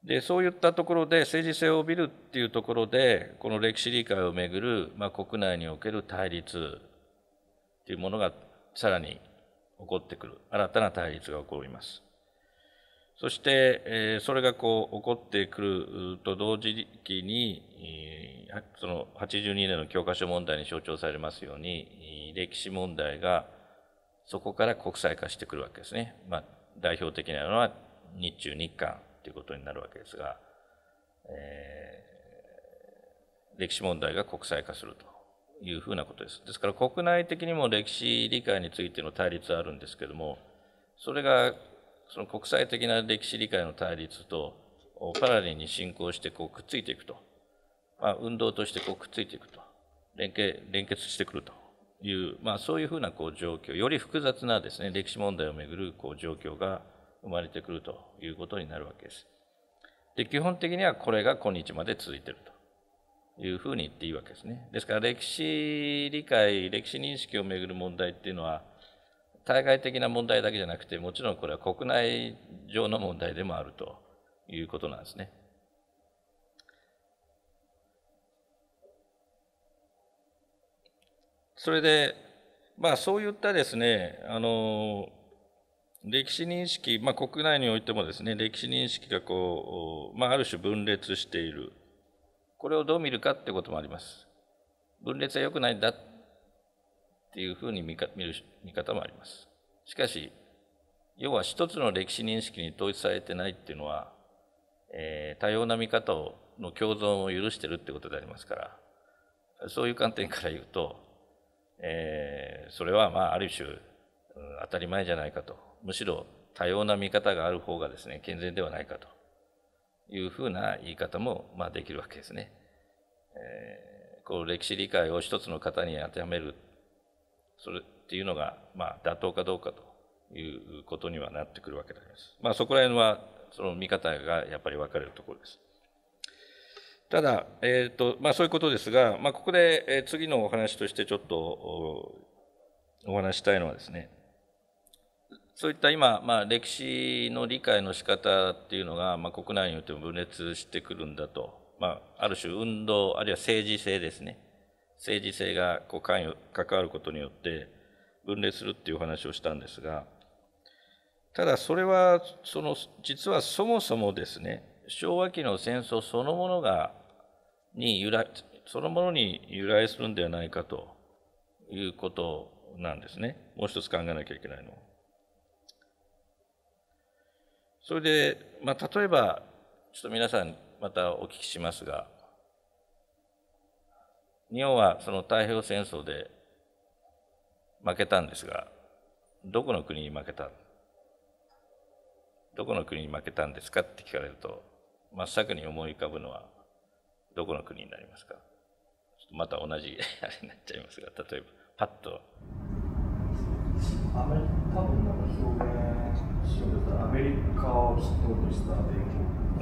でそういったところで政治性を帯びるっていうところでこの歴史理解をめぐる、まあ、国内における対立っていうものがさらに起こってくる新たな対立が起こります。そして、えそれがこう起こってくると同時期に、その82年の教科書問題に象徴されますように、歴史問題がそこから国際化してくるわけですね。まあ、代表的なのは日中日韓ということになるわけですが、えー、歴史問題が国際化するというふうなことです。ですから国内的にも歴史理解についての対立はあるんですけども、それがその国際的な歴史理解の対立とパラリンに進行してこうくっついていくと、まあ、運動としてこうくっついていくと連携連結してくるという、まあ、そういうふうなこう状況より複雑なですね歴史問題をめぐるこう状況が生まれてくるということになるわけです。で基本的にはこれが今日まで続いているというふうに言っていいわけですね。ですから歴史理解歴史認識をめぐる問題っていうのは対外的な問題だけじゃなくて、もちろんこれは国内上の問題でもあるということなんですね。それで、まあ、そういったですね、あの歴史認識、まあ、国内においてもですね歴史認識がこう、まあ、ある種分裂しているこれをどう見るかってこともあります分裂は良くないんだっっていうふうに見か見る見方もあります。しかし、要は一つの歴史認識に統一されてないっていうのは、えー、多様な見方をの共存を許してるってことでありますから、そういう観点から言うと、えー、それはまあある種、うん、当たり前じゃないかと、むしろ多様な見方がある方がですね、健全ではないかというふうな言い方もまあできるわけですね。えー、こう歴史理解を一つの方に当てはめるそれっていうのが、まあ、妥当かどうかということにはなってくるわけであります。まあ、そこら辺はその見方がやっぱり分かれるところです。ただ、えーとまあ、そういうことですが、まあ、ここで、え次のお話としてちょっとお話したいのはですねそういった今、まあ、歴史の理解の仕方っていうのが、まあ、国内によっても分裂してくるんだと、まあ、ある種運動あるいは政治性ですね政治性がこう関与関わることによって分裂するっていう話をしたんですがただそれはその実はそもそもですね昭和期の戦争そのものがに由来そのものに由来するんではないかということなんですねもう一つ考えなきゃいけないのは。それで、まあ、例えばちょっと皆さんまたお聞きしますが日本はその太平洋戦争で負けたんですが、どこの国に負けたどこの国に負けたんですかって聞かれると、真っ先に思い浮かぶのは、どこの国になりますかまた同じ あれになっちゃいますが、例えば、パッと。アメリカ表現しようとしたら、アメリカを筆頭としたう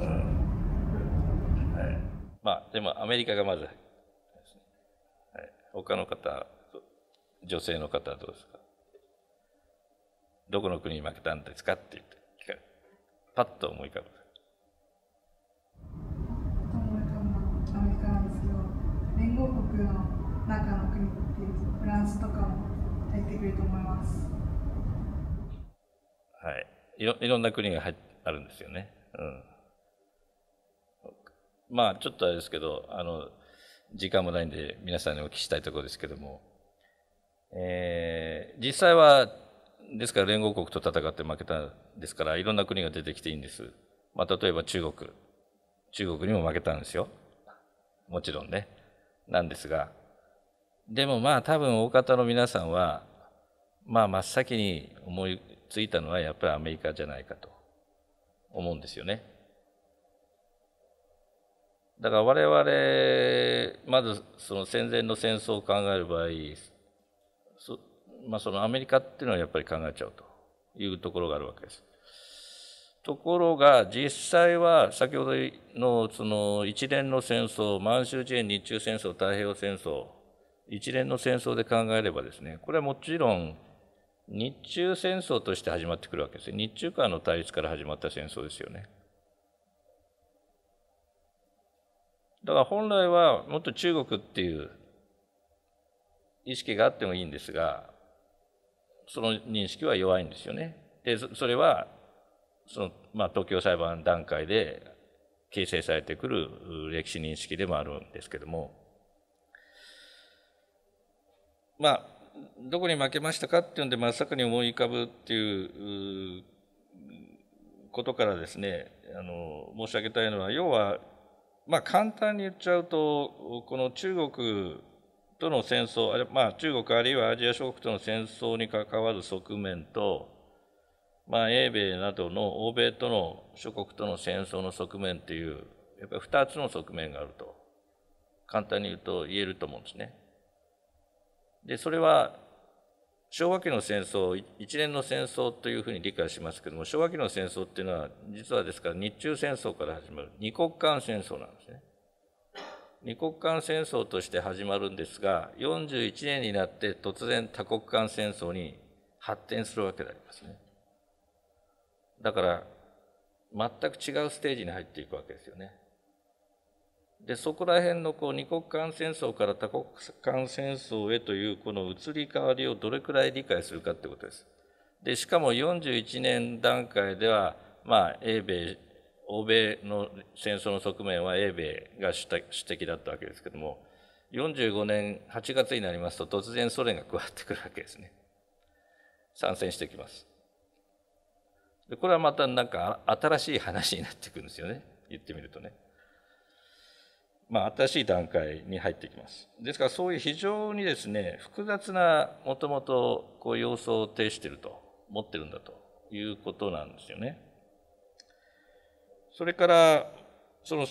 んはい、まあ、でもアメリカがまず他の方、女性の方はどうですかどこの国に負けたんですかって言って聞かれパッと思い浮かぶ。中の国っていうフランスとかも入ってくると思います。はい。いろいろんな国が入あるんですよね。うん。まあちょっとあれですけど、あの時間もないんで皆さんにお聞きしたいところですけども、えー、実際はですから連合国と戦って負けたですからいろんな国が出てきていいんです、まあ、例えば中国中国にも負けたんですよもちろんねなんですがでもまあ多分大方の皆さんはまあ真っ先に思いついたのはやっぱりアメリカじゃないかと思うんですよね。だから我々、まずその戦前の戦争を考える場合、そまあ、そのアメリカっていうのはやっぱり考えちゃうというところがあるわけです。ところが実際は先ほどのその一連の戦争満州事変日中戦争太平洋戦争一連の戦争で考えればですねこれはもちろん日中戦争として始まってくるわけです日中間の対立から始まった戦争ですよね。だから本来はもっと中国っていう意識があってもいいんですが、その認識は弱いんですよね。で、それは、その、まあ、東京裁判段階で形成されてくる歴史認識でもあるんですけども、まあ、どこに負けましたかっていうんで真っ先に思い浮かぶっていうことからですねあの申し上げたいのは要はまあ、簡単に言っちゃうと、この中国との戦争、まあ、中国あるいはアジア諸国との戦争に関わる側面と、まあ、英米などの欧米との諸国との戦争の側面という、やっぱり2つの側面があると、簡単に言うと言えると思うんですね。で、それは昭和期の戦争一連の戦争というふうに理解しますけども昭和期の戦争っていうのは実はですから日中戦争から始まる二国間戦争なんですね。二国間戦争として始まるんですが41年になって突然多国間戦争に発展するわけでありますね。だから全く違うステージに入っていくわけですよね。でそこら辺のこう二国間戦争から多国間戦争へというこの移り変わりをどれくらい理解するかってことです。でしかも41年段階では、まあ、英米欧米の戦争の側面は英米が主的だったわけですけども45年8月になりますと突然ソ連が加わってくるわけですね参戦してきますでこれはまたなんか新しい話になってくるんですよね言ってみるとね。まあ、新しい段階に入ってきます。ですからそういう非常にですね、複雑なもともとこう様相を呈していると、持ってるんだということなんですよね。それから、その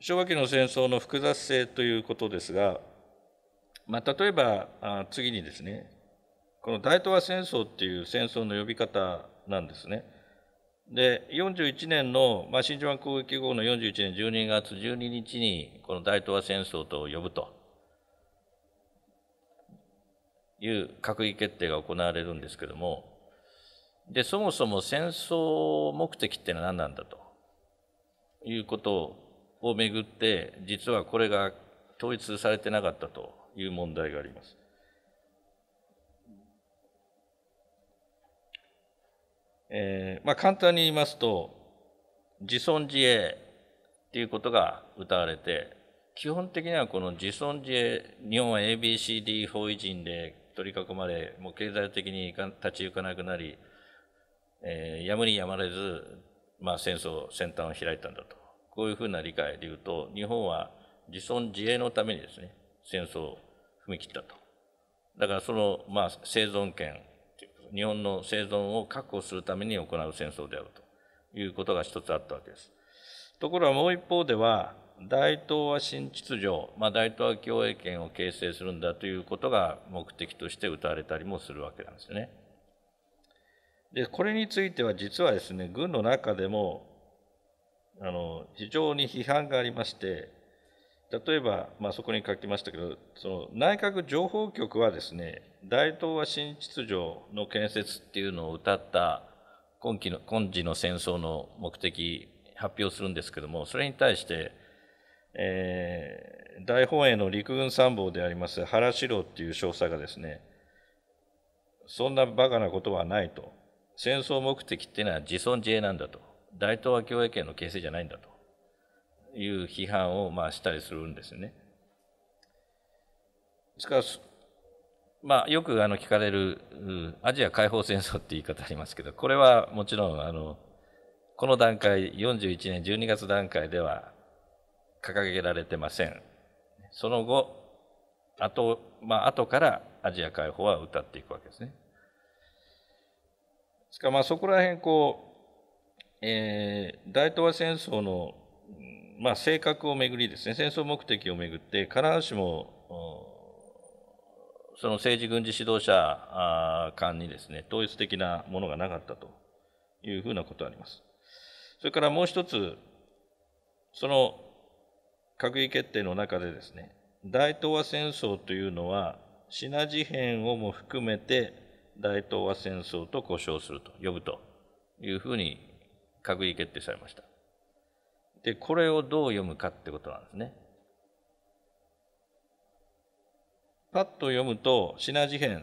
昭和期の戦争の複雑性ということですが、まあ、例えばあ次にですね、この大東亜戦争っていう戦争の呼び方なんですね。で41年の、まあ、真珠湾攻撃後の41年12月12日にこの大東亜戦争と呼ぶという閣議決定が行われるんですけどもでそもそも戦争目的ってのは何なんだということをめぐって実はこれが統一されてなかったという問題があります。えー、まあ、簡単に言いますと自尊自衛っていうことが歌われて基本的にはこの自尊自衛日本は ABCD 法囲陣で取り囲まれもう経済的に立ち行かなくなり、えー、やむにやまれず、まあ、戦争先端を開いたんだとこういうふうな理解で言うと日本は自尊自衛のためにですね戦争を踏み切ったとだからその、まあ、生存権日本の生存を確保するために行う戦争であるということが一つあったわけです。ところがもう一方では、大東亜新秩序、まあ、大東亜共栄圏を形成するんだということが目的として謳われたりもするわけなんですよね。で、これについては実はですね、軍の中でも、あの、非常に批判がありまして、例えば、まあ、そこに書きましたけど、その内閣情報局はですね、大東亜新秩序の建設っていうのを歌った今期の今時の戦争の目的発表するんですけどもそれに対して、えー、大本営の陸軍参謀であります原四郎っていう少佐がですねそんなバカなことはないと戦争目的っていうのは自尊自衛なんだと大東亜共栄圏の形成じゃないんだという批判をまあしたりするんですね。しかしまあ、よくあの聞かれる、うん、アジア解放戦争って言い方ありますけど、これはもちろん、あの、この段階、41年12月段階では掲げられてません。その後、あと、まあ、後からアジア解放は歌っていくわけですね。ですから、まあ、そこら辺、こう、えー、大東亜戦争の、まあ、性格をめぐりですね、戦争目的をめぐって、必ずしも、その政治軍事指導者間にですね、統一的なものがなかったというふうなことがあります。それからもう一つ、その閣議決定の中でですね、大東亜戦争というのは、シナ事変をも含めて大東亜戦争と呼称すると、呼ぶというふうに閣議決定されました。で、これをどう読むかってことなんですね。パッと読むと、シナ事変っ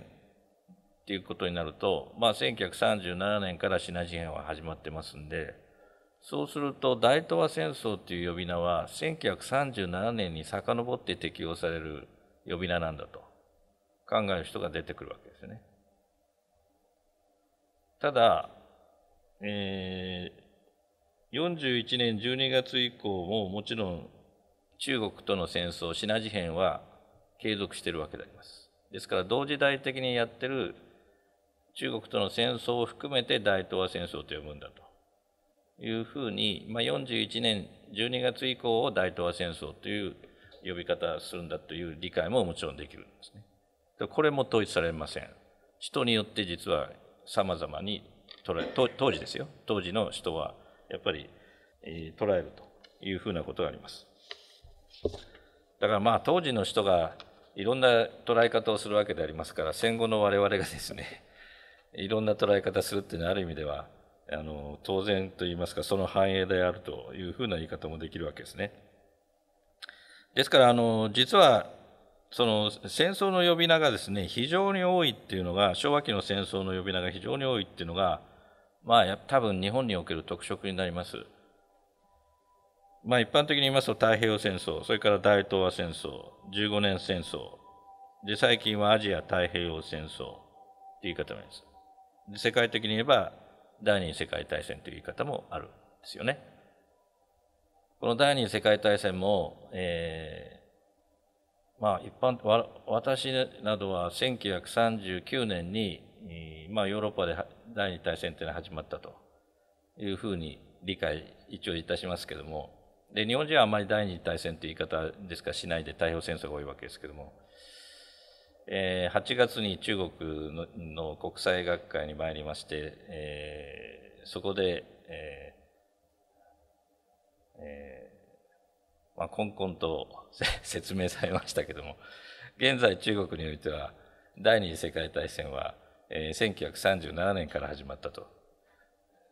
ていうことになると、まあ、1937年からシナ事変は始まってますんで、そうすると、大東亜戦争っていう呼び名は、1937年に遡って適用される呼び名なんだと考える人が出てくるわけですね。ただ、えー、41年12月以降ももちろん中国との戦争シナ事変は継続しているわけであります。ですから同時代的にやってる中国との戦争を含めて大東亜戦争と呼ぶんだというふうに、まあ、41年12月以降を大東亜戦争という呼び方をするんだという理解ももちろんできるんですね。これも統一されません。人によって実は様々に捉え当時ですよ当時の人はやっぱり、え捉えるというふうなことがあります。だからまあ当時の人がいろんな捉え方をするわけでありますから戦後の我々がですね いろんな捉え方するっていうのはある意味ではあの当然といいますかその繁栄であるというふうな言い方もできるわけですね。ですからあの実はその戦争の呼び名がですね非常に多いっていうのが昭和期の戦争の呼び名が非常に多いっていうのがまあ多分日本における特色になります。まあ、一般的に言いますと太平洋戦争、それから大東亜戦争、15年戦争、で、最近はアジア太平洋戦争っていう言い方もあります。で世界的に言えば第二次世界大戦という言い方もあるんですよね。この第二次世界大戦も、えー、まあ一般、わ私などは1939年に、まあヨーロッパで第二次大戦というのが始まったというふうに理解一応いたしますけども、で日本人はあまり第二次大戦という言い方ですかしないで太平洋戦争が多いわけですけども、えー、8月に中国の国際学会に参りまして、えー、そこで、えーえーまあ、こんこんと説明されましたけども現在中国においては第二次世界大戦は、えー、1937年から始まったと。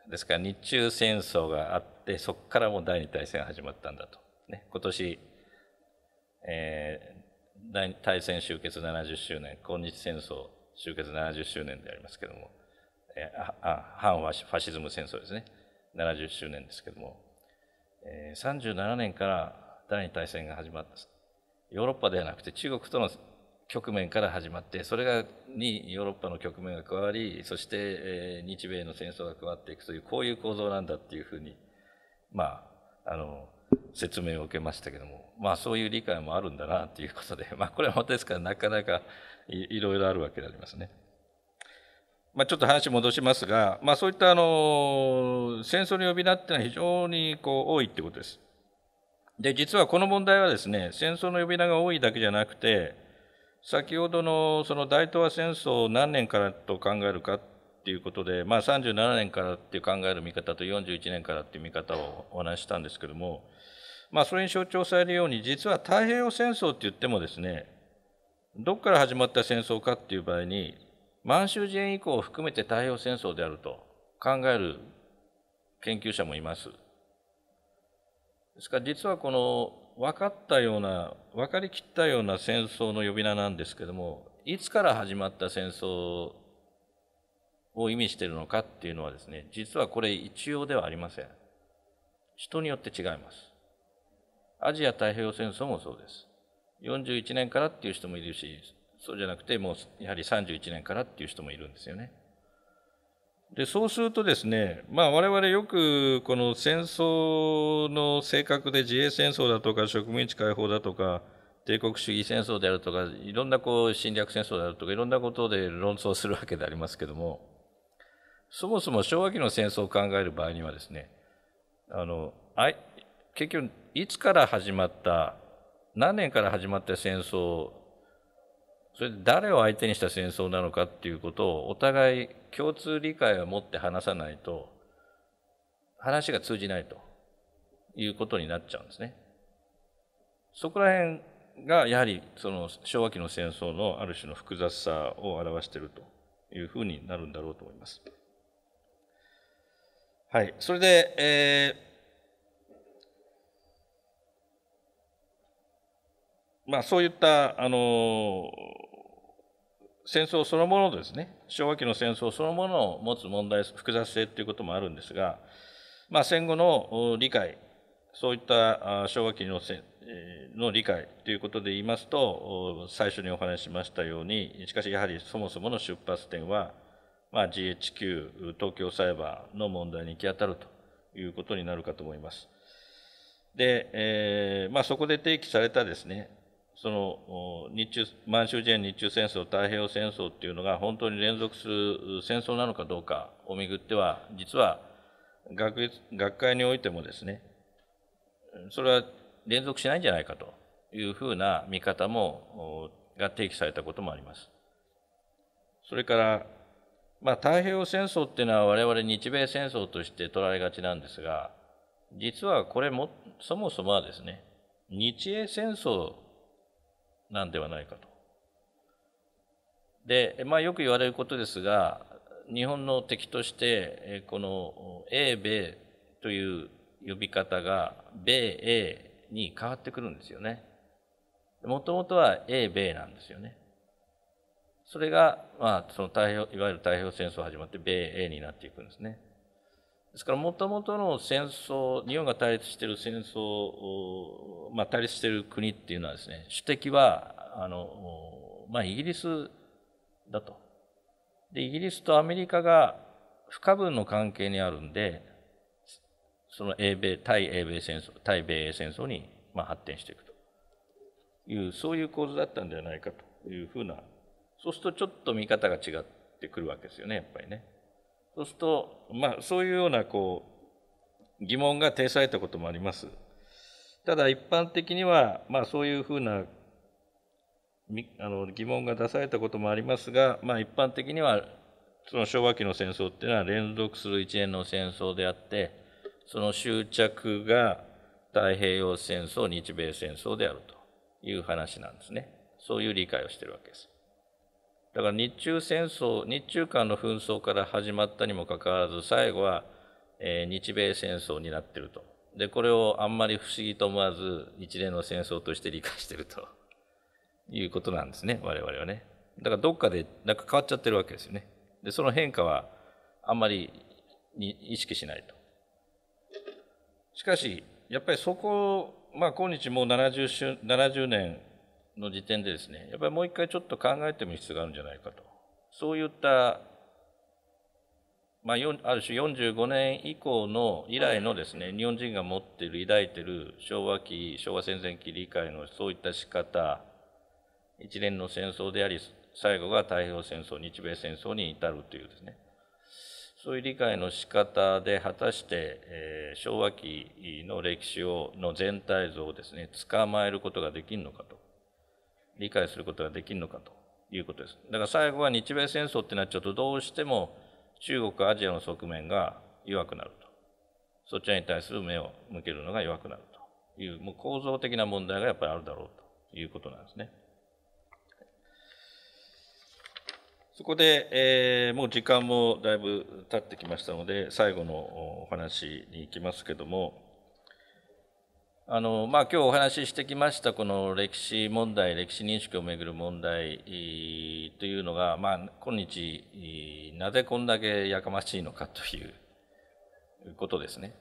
ですから日中戦争があっってそこからもう第二大戦始まったんだと、ね、今年、えー、大戦終結70周年今日戦争終結70周年でありますけども、えー、あ反ファシズム戦争ですね70周年ですけども、えー、37年から第2大戦が始まったヨーロッパではなくて中国との局面から始まってそれがにヨーロッパの局面が加わりそして、え日米の戦争が加わっていくというこういう構造なんだっていうふうにまあ、あの、説明を受けましたけども、まあそういう理解もあるんだなということで、まあこれはですからなかなかいろいろあるわけでありますね。まあ、ちょっと話戻しますが、まあ、そういったあの戦争の呼び名っていうのは非常にこう多いってことです。で、実はこの問題はですね、戦争の呼び名が多いだけじゃなくて、先ほどのその大東亜戦争を何年からと考えるかっていうことで、まあ、37年からって考える見方と41年からっていう見方をお話ししたんですけども、まあ、それに象徴されるように実は太平洋戦争って言ってもですねどこから始まった戦争かっていう場合に満州事変以降を含めて太平洋戦争であると考える研究者もいます。ですから実はこの分かったような分かりきったような戦争の呼び名なんですけどもいつから始まった戦争を意味しているのかっていうのはですね、実はこれ一様ではありません。人によって違います。アジア太平洋戦争もそうです。41年からっていう人もいるし、そうじゃなくて、もうやはり31年からっていう人もいるんですよね。でそうするとですね、まあ、我々よくこの戦争の性格で自衛戦争だとか植民地解放だとか帝国主義戦争であるとかいろんなこう侵略戦争であるとかいろんなことで論争するわけでありますけどもそもそも昭和期の戦争を考える場合にはですねあのあい結局いつから始まった何年から始まった戦争それで誰を相手にした戦争なのかっていうことをお互い共通理解を持って話さないと話が通じないということになっちゃうんですね。そこら辺がやはりその昭和期の戦争のある種の複雑さを表しているというふうになるんだろうと思います。はい、それで、えー、まあ、そういった、あの戦争そのものですね昭和期の戦争そのものを持つ問題複雑性ということもあるんですが、まあ、戦後の理解そういった昭和期のせの理解ということで言いますと最初にお話ししましたようにしかしやはりそもそもの出発点はまあ、GHQ 東京裁判の問題に行き当たるということになるかと思います。で、えー、まあ、そこで提起されたですねその日中満州事変日中戦争太平洋戦争っていうのが本当に連続する戦争なのかどうかをめぐっては実は学学会においてもですねそれは連続しないんじゃないかというふうな見方もが提起されたこともあります。それからまあ、太平洋戦争っていうのは我々日米戦争として捉えがちなんですが、実はこれも、そもそもはですね、日英戦争なんではないかと。で、まあ、よく言われることですが、日本の敵として、この英米という呼び方が米英に変わってくるんですよね。もともとは英米なんですよね。それが、まあ、その太平いわゆる太平洋戦争始まって米英になっていくんですね。ですからもともとの戦争日本が対立している戦争まあ、対立している国っていうのはですね主敵はあの、まあ、イギリスだと。でイギリスとアメリカが不可分の関係にあるんでその英米対英米戦争対米英戦争に、まあ、発展していくというそういう構図だったんではないかというふうなそうするとちょっと見方が違ってくるわけですよねやっぱりね。そうすると、まあ、そういうようなこう疑問が呈されたこともあります。ただ一般的には、まあ、そういうふうなあの疑問が出されたこともありますが、まあ、一般的にはその昭和期の戦争っていうのは連続する一年の戦争であってその終着が太平洋戦争日米戦争であるという話なんですねそういう理解をしてるわけです。だから日中戦争、日中間の紛争から始まったにもかかわらず、最後は、えー、日米戦争になってると。で、これをあんまり不思議と思わず、一連の戦争として理解してると いうことなんですね、我々はね。だからどっかで、なんか変わっちゃってるわけですよね。で、その変化は、あんまりに意識しないと。しかし、やっぱりそこ、まあ、今日もう 70, 70年の時点でですねやっぱりもう一回ちょっと考えてみる必要があるんじゃないかとそういった、まあ、ある種45年以降の以来のですね日本人が持っている抱いている昭和期昭和戦前期理解のそういった仕方一連の戦争であり最後が太平洋戦争日米戦争に至るというですねそういう理解の仕方で果たして、えー、昭和期の歴史をの全体像をですね捕まえることができるのかと理解することができるのかということです。だから最後は日米戦争ってなっちゃうとどうしても中国アジアの側面が弱くなると。そちらに対する目を向けるのが弱くなるという、もう構造的な問題がやっぱりあるだろうということなんですね。そこで、えー、もう時間もだいぶ経ってきましたので、最後のお話に行きますけども、あのまあ、今日お話ししてきましたこの歴史問題、歴史認識をめぐる問題というのが、まあ、今日なぜこんだけやかましいのかということですね。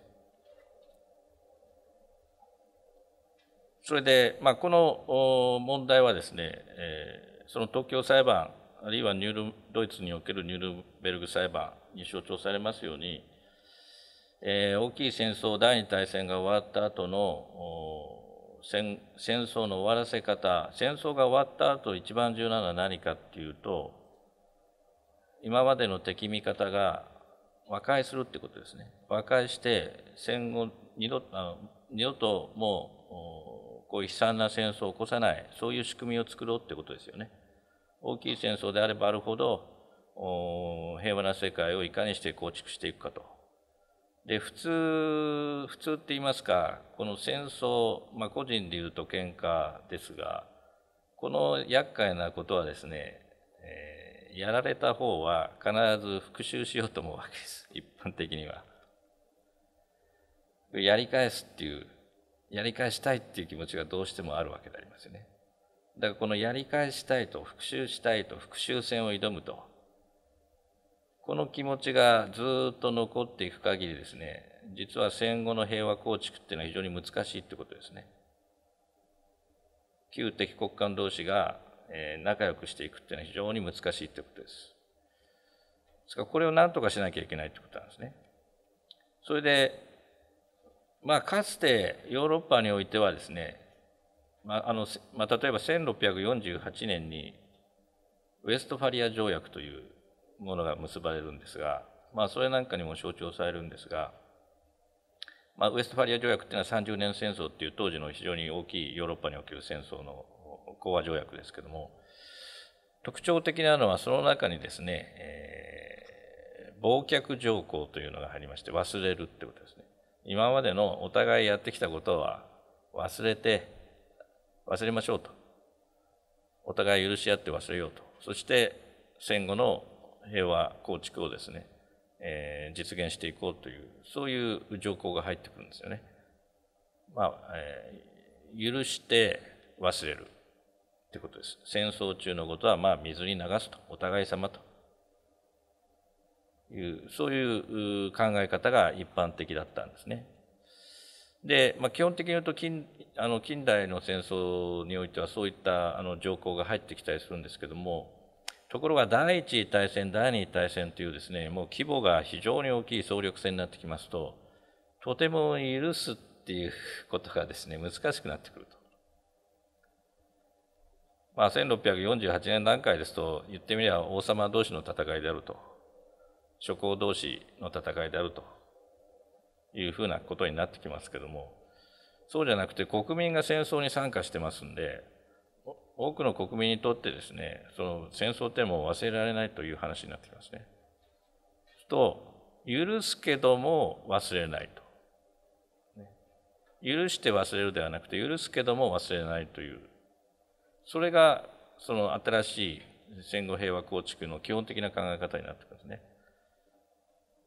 それで、まあ、この問題はですね、えその東京裁判、あるいはニュールドイツにおけるニュールベルグ裁判に象徴されますように、えー、大きい戦争第二大戦が終わった後の戦戦争の終わらせ方戦争が終わった後一番重要なのは何かっていうと今までの敵味方が和解するってことですね和解して戦後二度あ二度ともうこういう悲惨な戦争を起こさないそういう仕組みを作ろうってことですよね大きい戦争であればあるほど平和な世界をいかにして構築していくかとで普通普通って言いますかこの戦争、まあ、個人で言うと喧嘩ですがこの厄介なことはですね、えー、やられた方は必ず復讐しようと思うわけです一般的には。やり返すっていうやり返したいっていう気持ちがどうしてもあるわけでありますよね。だからこのやり返したいと復讐したいと復讐戦を挑むとこの気持ちがずっと残っていく限りですね、実は戦後の平和構築っていうのは非常に難しいってことですね。旧敵国間同士が仲良くしていくっていうのは非常に難しいってことです。ですからこれを何とかしなきゃいけないってことなんですね。それで、まあかつてヨーロッパにおいてはですね、まああのまあ、例えば1648年にウェストファリア条約というものが結ばれるんですが、まあ、それなんかにも象徴されるんですが、まあ、ウエストファリア条約っていうのは30年戦争っていう当時の非常に大きいヨーロッパにおける戦争の講和条約ですけども特徴的なのはその中にですね、えー、忘却条項というのが入りまして忘れるってことですね今までのお互いやってきたことは忘れて忘れましょうとお互い許し合って忘れようとそして戦後の平和構築をですね、えー、実現していこうというそういう条項が入ってくるんですよね。まあえー、許して忘れるってことです。戦争中のことはまあ水に流すとお互い様というそういう考え方が一般的だったんですね。で、まあ、基本的に言うと近あの近代の戦争においてはそういったあの条項が入ってきたりするんですけどもところが第一次大戦、第二次大戦というですね、もう規模が非常に大きい総力戦になってきますと、とても許すっていうことがですね、難しくなってくると。まあ、1648年段階ですと、言ってみれば王様同士の戦いであると、諸侯同士の戦いであるというふうなことになってきますけども、そうじゃなくて国民が戦争に参加してますんで、多くの国民にとってですね、その戦争ってもう忘れられないという話になってきますね。と、許すけども忘れないと。許して忘れるではなくて、許すけども忘れないという。それが、その新しい戦後平和構築の基本的な考え方になってきますね。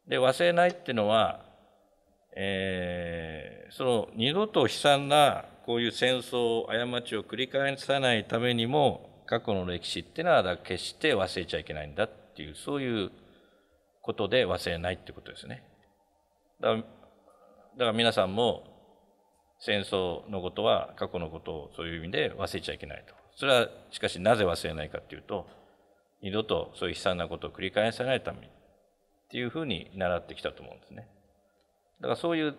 で、忘れないっていうのは、えー、その二度と悲惨なこういう戦争過ちを繰り返さないためにも過去の歴史っていうのは決して忘れちゃいけないんだっていうそういうことで忘れないってことですねだから皆さんも戦争のことは過去のことをそういう意味で忘れちゃいけないとそれはしかしなぜ忘れないかっていうと二度とそういう悲惨なことを繰り返さないためにっていうふうに習ってきたと思うんですねだからそういう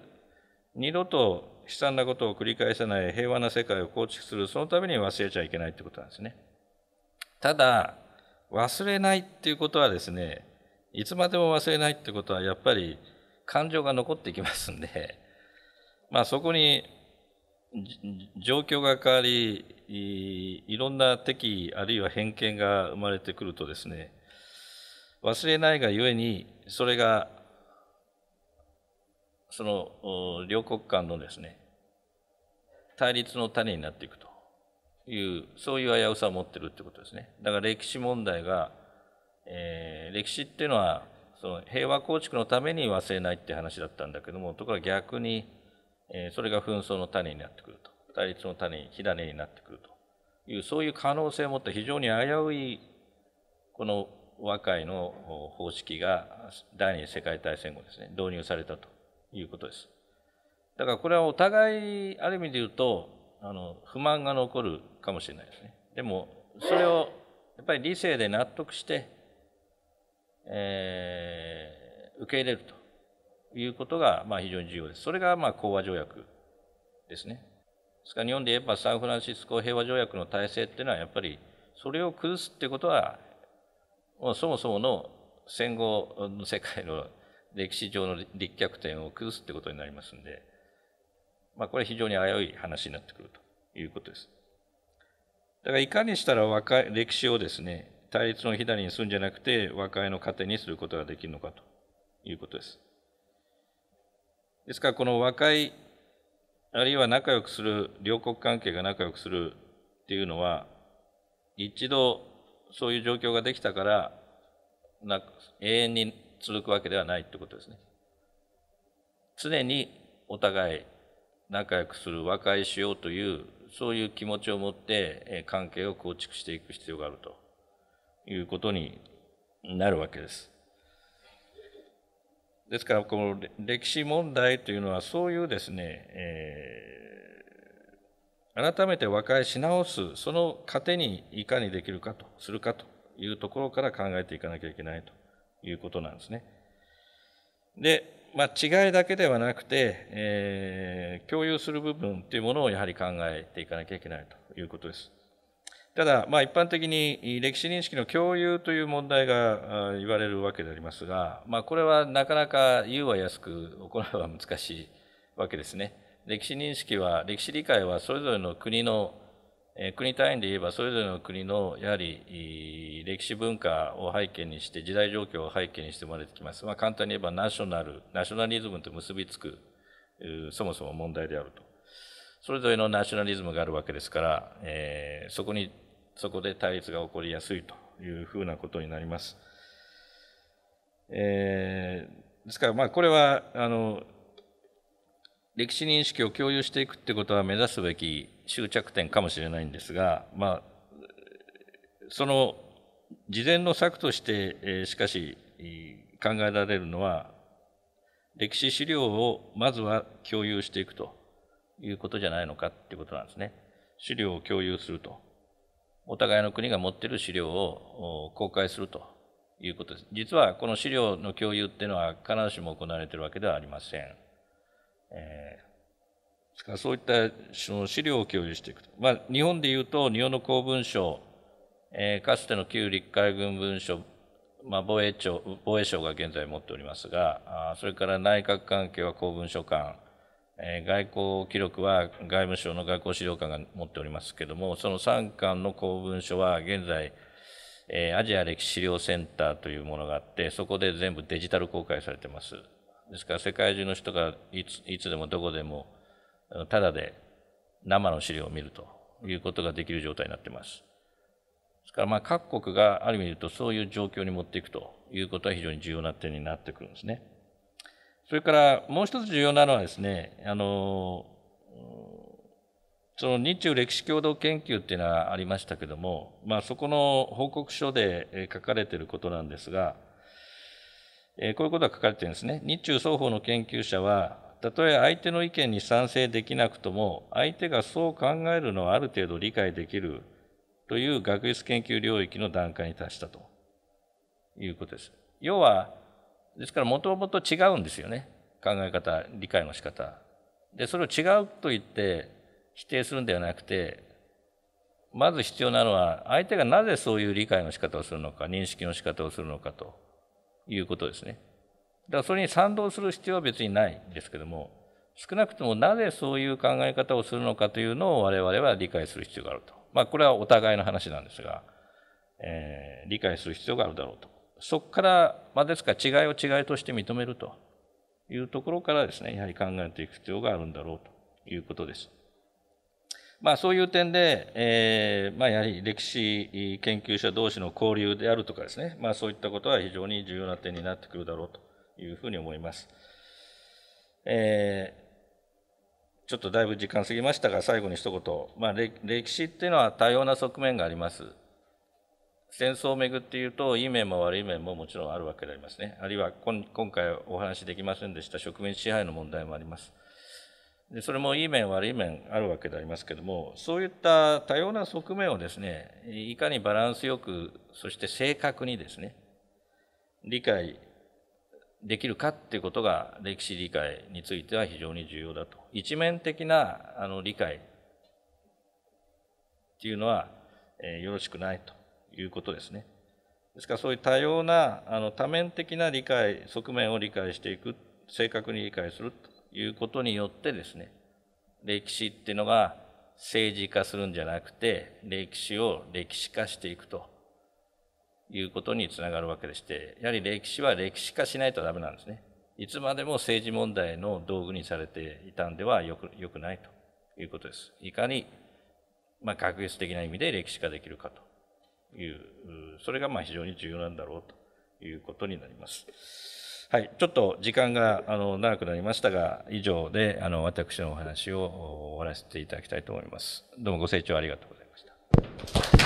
二度と悲惨なことを繰り返さない平和な世界を構築するそのために忘れちゃいけないってことなんですねただ忘れないっていうことはですねいつまでも忘れないってことはやっぱり感情が残ってきますんで まあそこに状況が変わりいろんな敵あるいは偏見が生まれてくるとですね忘れないがゆえにそれがその両国間のですね対立の種になっていくというそういう危うさを持ってるってことですねだから歴史問題が、えー、歴史っていうのはその平和構築のために忘れないって話だったんだけどもところが逆に、えー、それが紛争の種になってくると対立の種に火種になってくるというそういう可能性を持った非常に危ういこの和解の方式が第二次世界大戦後ですね導入されたということです。だからこれはお互い、ある意味で言うと、あの、不満が残るかもしれないですね。でも、それを、やっぱり理性で納得して、えー、受け入れるということが、まあ、非常に重要です。それが、まあ、講和条約ですね。ですから、日本で言えばサンフランシスコ平和条約の体制っていうのは、やっぱり、それを崩すってことは、もうそもそもの戦後の世界の歴史上の立脚点を崩すってことになりますんで、まあ、これは非常に危うい話になってくるということです。だからいかにしたら和解歴史をですね対立の左にするんじゃなくて和解の糧にすることができるのかということです。ですからこの和解あるいは仲良くする両国関係が仲良くするっていうのは一度そういう状況ができたから永遠に続くわけではないってことですね。常にお互い仲良くする和解しようというそういう気持ちを持って関係を構築していく必要があるということになるわけです。ですからこの歴史問題というのはそういうですね、えー、改めて和解し直すその糧にいかにできるかとするかというところから考えていかなきゃいけないということなんですね。で、まあ、違いだけではなくて、えー、共有する部分というものをやはり考えていかなきゃいけないということです。ただ、まあ、一般的に歴史認識の共有という問題が言われるわけでありますが、まあ、これはなかなか言うは安く行うは難しいわけですね。歴史認識は歴史理解はそれぞれの国の国単位で言えばそれぞれの国のやはり歴史文化を背景にして時代状況を背景にして生まれてきます、まあ、簡単に言えばナショナルナショナリズムと結びつくそもそも問題であるとそれぞれのナショナリズムがあるわけですから、えー、そこにそこで対立が起こりやすいというふうなことになります、えー、ですからまあこれはあの歴史認識を共有していくってことは目指すべき終着点かもしれないんですが、まあ、その事前の策として、えー、しかし考えられるのは歴史資料をまずは共有していくということじゃないのかっていうことなんですね。資料を共有すると。お互いの国が持ってる資料を公開するということです。実はこの資料の共有っていうのは必ずしも行われてるわけではありません。えー、ですからそういったその資料を共有していくと。まあ、日本でいうと、日本の公文書、えー、かつての旧陸海軍文書、まあ、防衛庁防衛省が現在持っておりますが、あそれから内閣関係は公文書館、えー、外交記録は外務省の外交資料館が持っておりますけども、その3巻の公文書は現在、えアジア歴史資料センターというものがあって、そこで全部デジタル公開されてます。ですから世界中の人がいついつでもどこでもただで生の資料を見るということができる状態になっています。ですからまあ各国がある意味で言うとそういう状況に持っていくということは非常に重要な点になってくるんですね。それからもう一つ重要なのはですね、あのその日中歴史共同研究っていうのはありましたけども、まあ、そこの報告書で書かれていることなんですが、えこういうことが書かれてるんですね。日中双方の研究者は、たとえ相手の意見に賛成できなくとも、相手がそう考えるのはある程度理解できるという学術研究領域の段階に達したということです。要は、ですからもともと違うんですよね。考え方、理解の仕方。で、それを違うと言って否定するんではなくて、まず必要なのは、相手がなぜそういう理解の仕方をするのか、認識の仕方をするのかと。いうことですね。だからそれに賛同する必要は別にないですけども、少なくともなぜそういう考え方をするのかというのを我々は理解する必要があると。まあこれはお互いの話なんですが、えー、理解する必要があるだろうと。そこから、まあ、ですから違いを違いとして認めるというところからですね、やはり考えていく必要があるんだろうということです。まあ、そういう点で、えーまあ、やはり歴史研究者同士の交流であるとかですね、まあ、そういったことは非常に重要な点になってくるだろうというふうに思います。えー、ちょっとだいぶ時間過ぎましたが、最後に一言、まあ、歴史っていうのは多様な側面があります。戦争をめぐって言うと、いい面も悪い面ももちろんあるわけでありますね。あるいは今回お話しできませんでした植民地支配の問題もあります。でそれもいい面悪い面あるわけでありますけどもそういった多様な側面をですねいかにバランスよくそして正確にですね理解できるかっていうことが歴史理解については非常に重要だと一面的なあの理解っていうのは、えー、よろしくないということですねですからそういう多様なあの多面的な理解側面を理解していく正確に理解するいうことによってですね、歴史っていうのが政治化するんじゃなくて、歴史を歴史化していくということにつながるわけでして、やはり歴史は歴史化しないとダメなんですね。いつまでも政治問題の道具にされていたんではよくよくないということです。いかに、まあ、確実的な意味で歴史化できるかという、それがまあ非常に重要なんだろうということになります。はい、ちょっと時間があの長くなりましたが、以上であの私のお話を終わらせていただきたいと思います。どうもご清聴ありがとうございました。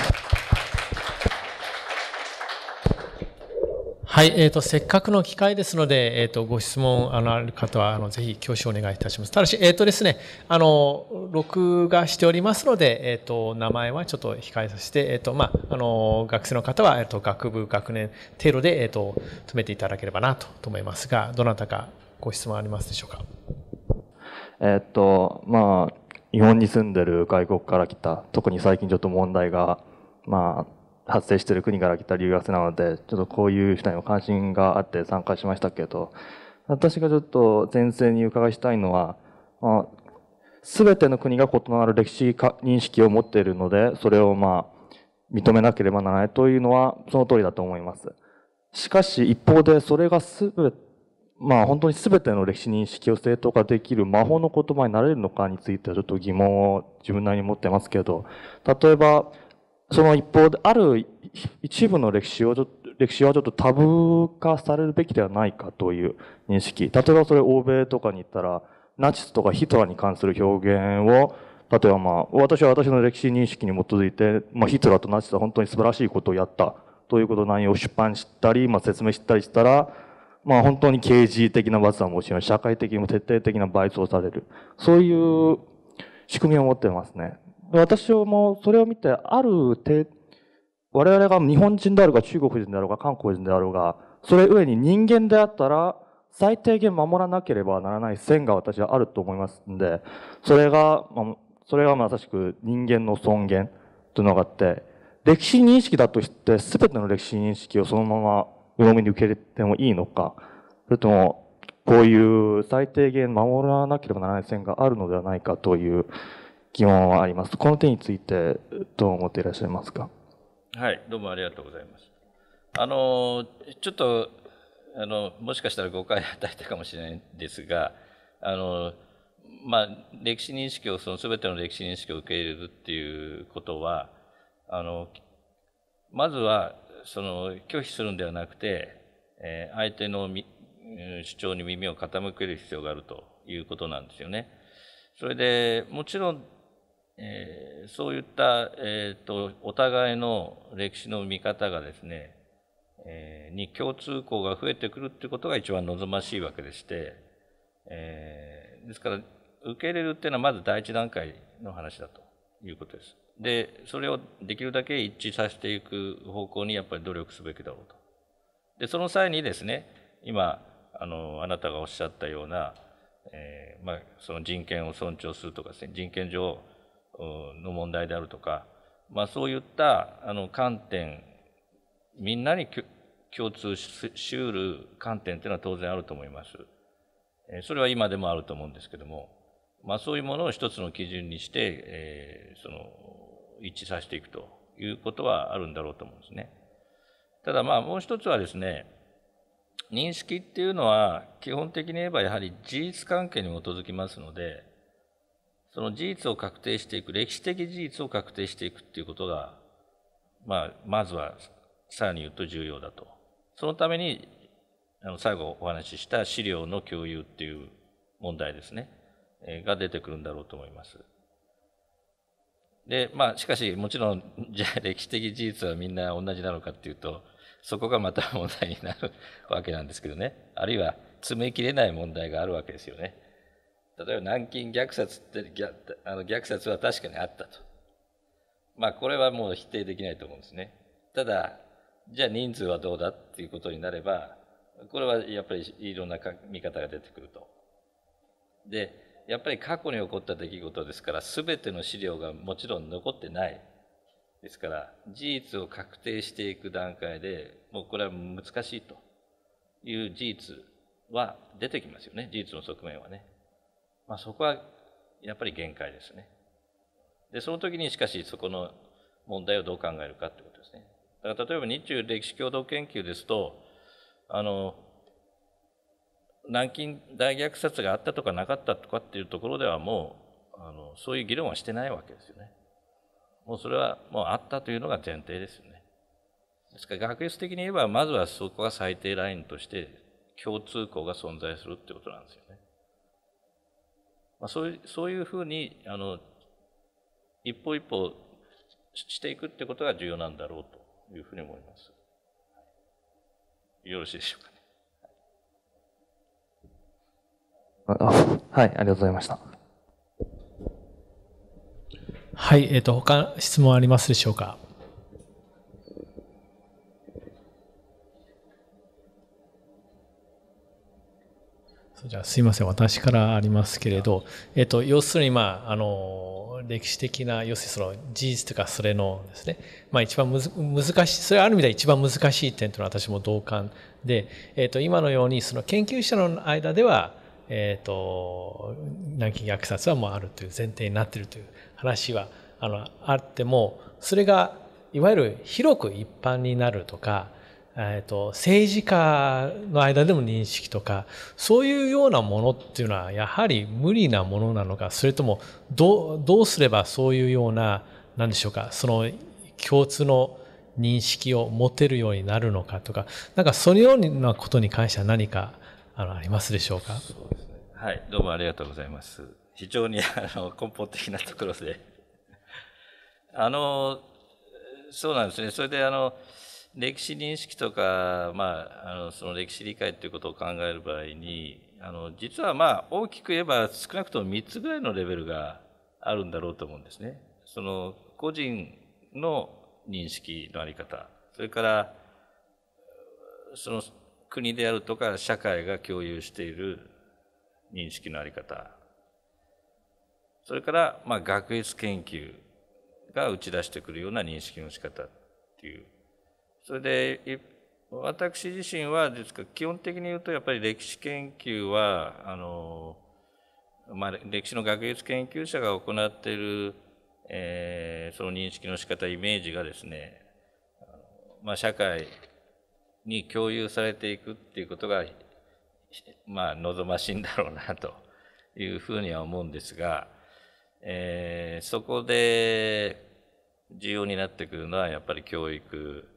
はい、えっ、ー、と、せっかくの機会ですので、えっ、ー、と、ご質問あのある方は、あの、ぜひ挙手お願いいたします。ただし、えっ、ー、とですね、あの、録画しておりますので、えっ、と、名前はちょっと控えさせて、えっ、と、まあ、あの、学生の方は、えっ、と、学部、学年程度で、えっ、と、止めていただければなと思いますが、どなたかご質問ありますでしょうか。えっと、まあ、日本に住んでる外国から来た、特に最近ちょっと問題が、まあ、発生している国から来た留学生なので、ちょっとこういう人にも関心があって参加しましたけど、私がちょっと先生に伺いしたいのは、すべての国が異なる歴史認識を持っているので、それをまあ、認めなければならないというのは、その通りだと思います。しかし、一方で、それがすべ、まあ本当にすべての歴史認識を正当化できる魔法の言葉になれるのかについては、ちょっと疑問を自分なりに持ってますけど、例えば、その一方で、ある一部の歴史をちょっと、歴史はちょっとタブー化されるべきではないかという認識。例えばそれ欧米とかに行ったら、ナチスとかヒトラーに関する表現を、例えばまあ、私は私の歴史認識に基づいて、まあ、ヒトラーとナチスは本当に素晴らしいことをやったということの内容を出版したり、まあ、説明したりしたら、まあ、本当に刑事的な罰はもちろん、社会的にも徹底的な倍増される。そういう仕組みを持ってますね。私もそれを見て、ある程我々が日本人であるが中国人であるが韓国人であろうが、それ上に人間であったら、最低限守らなければならない線が私はあると思いますんで、それが、それがまさしく人間の尊厳というのがあって、歴史認識だとして、全ての歴史認識をそのまま鵜呑みに受け入れてもいいのか、それとも、こういう最低限守らなければならない線があるのではないかという疑問はあります。この点についてどう思っていらっしゃいますかはい、どうもありがとうございます。あの、ちょっと、あの、もしかしたら誤解を与えたかもしれないんですが、あの、まあ、歴史認識を、その全ての歴史認識を受け入れるっていうことは、あの、まずは、その、拒否するんではなくて、えー、相手の主張に耳を傾ける必要があるということなんですよね。それで、もちろんえー、そういった、えーと、お互いの歴史の見方がですね、えー、に共通項が増えてくるっていうことが一番望ましいわけでして、えー、ですから受け入れるっていうのはまず第一段階の話だということです。でそれをできるだけ一致させていく方向にやっぱり努力すべきだろうと。でその際にですね今あのあなたがおっしゃったような、えーまあ、その人権を尊重するとかですね人権上の問題であるとか、まあ、そういったあの観点みんなに共通しうる観点というのは当然あると思います。それは今でもあると思うんですけども、まあ、そういうものを一つの基準にして、えー、その一致させていくということはあるんだろうと思うんですね。ただまあもう一つはですね認識っていうのは基本的に言えばやはり事実関係に基づきますのでその事実を確定していく、歴史的事実を確定していくっていうことが、まあ、まずはさらに言うと重要だと。そのために、あの最後お話しした資料の共有っていう問題ですね、えー、が出てくるんだろうと思います。で、まあ、しかし、もちろん、じゃあ歴史的事実はみんな同じなのかっていうと、そこがまた問題になるわけなんですけどね、あるいは詰めきれない問題があるわけですよね。例えば南京虐殺ってあの虐殺は確かにあったと。まあこれはもう否定できないと思うんですね。ただ、じゃあ人数はどうだっていうことになれば、これはやっぱりいろんな見方が出てくると。で、やっぱり過去に起こった出来事ですから、すべての資料がもちろん残ってない。ですから、事実を確定していく段階でもうこれは難しいという事実は出てきますよね、事実の側面はね。まあ、そこはやっぱり限界ですね。で、その時にしかしそこの問題をどう考えるかってことですね。だから例えば日中歴史共同研究ですと、あの、南京大虐殺があったとかなかったとかっていうところではもう、あのそういう議論はしてないわけですよね。もうそれはもうあったというのが前提ですよね。ですから学術的に言えばまずはそこが最低ラインとして共通項が存在するってことなんですよね。まあ、そういうそういうふうにあの一歩一歩していくってことが重要なんだろうというふうに思います。よろしいでしょうかね。あはい、ありがとうございました。はい、えっ、ー、と、他質問ありますでしょうか。じゃあすいません私からありますけれど、えっと、要するに、まあ、あの歴史的な要するにその事実とかそれのですね、まあ、一番むず難しいそれある意味では一番難しい点というのは私も同感で、えっと、今のようにその研究者の間ではえっと南京虐殺はもうあるという前提になっているという話はあのあってもそれがいわゆる広く一般になるとかえーと、政治家の間での認識とかそういうようなものっていうのはやはり無理なものなのかそれともどうすればそういうような何でしょうかその共通の認識を持てるようになるのかとかなんかそのようなことに関しては何かあのありますでしょうかそうです、ね、はいどうもありがとうございます非常にあの根本的なところであのそうなんですねそれであの歴史認識とか、まあ、あのその歴史理解ということを考える場合にあの実はまあ大きく言えば少なくとも3つぐらいのレベルがあるんだろうと思うんですね。その個人の認識のあり方それからその国であるとか社会が共有している認識のあり方それからまあ学術研究が打ち出してくるような認識の仕方っていうそれで私自身はですか基本的に言うとやっぱり歴史研究はあの、まあ、歴史の学術研究者が行っている、えー、その認識の仕方イメージがですね、まあ、社会に共有されていくっていうことが、まあ、望ましいんだろうなというふうには思うんですが、えー、そこで重要になってくるのはやっぱり教育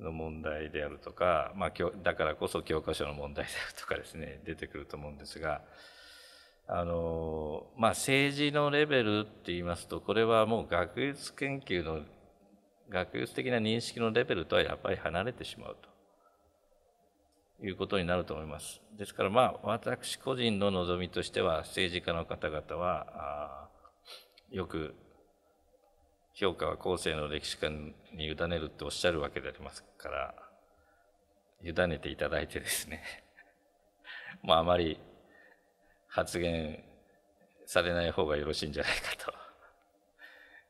の問題であるとか、まあ、だからこそ教科書の問題であるとかですね 出てくると思うんですがあの、まあ、政治のレベルって言いますとこれはもう学術研究の学術的な認識のレベルとはやっぱり離れてしまうということになると思います。ですからまあ私個人の望みとしては政治家の方々はよく評価は後世の歴史観に委ねるっておっしゃるわけでありますから、委ねていただいてですね、ま ああまり発言されない方がよろしいんじゃないか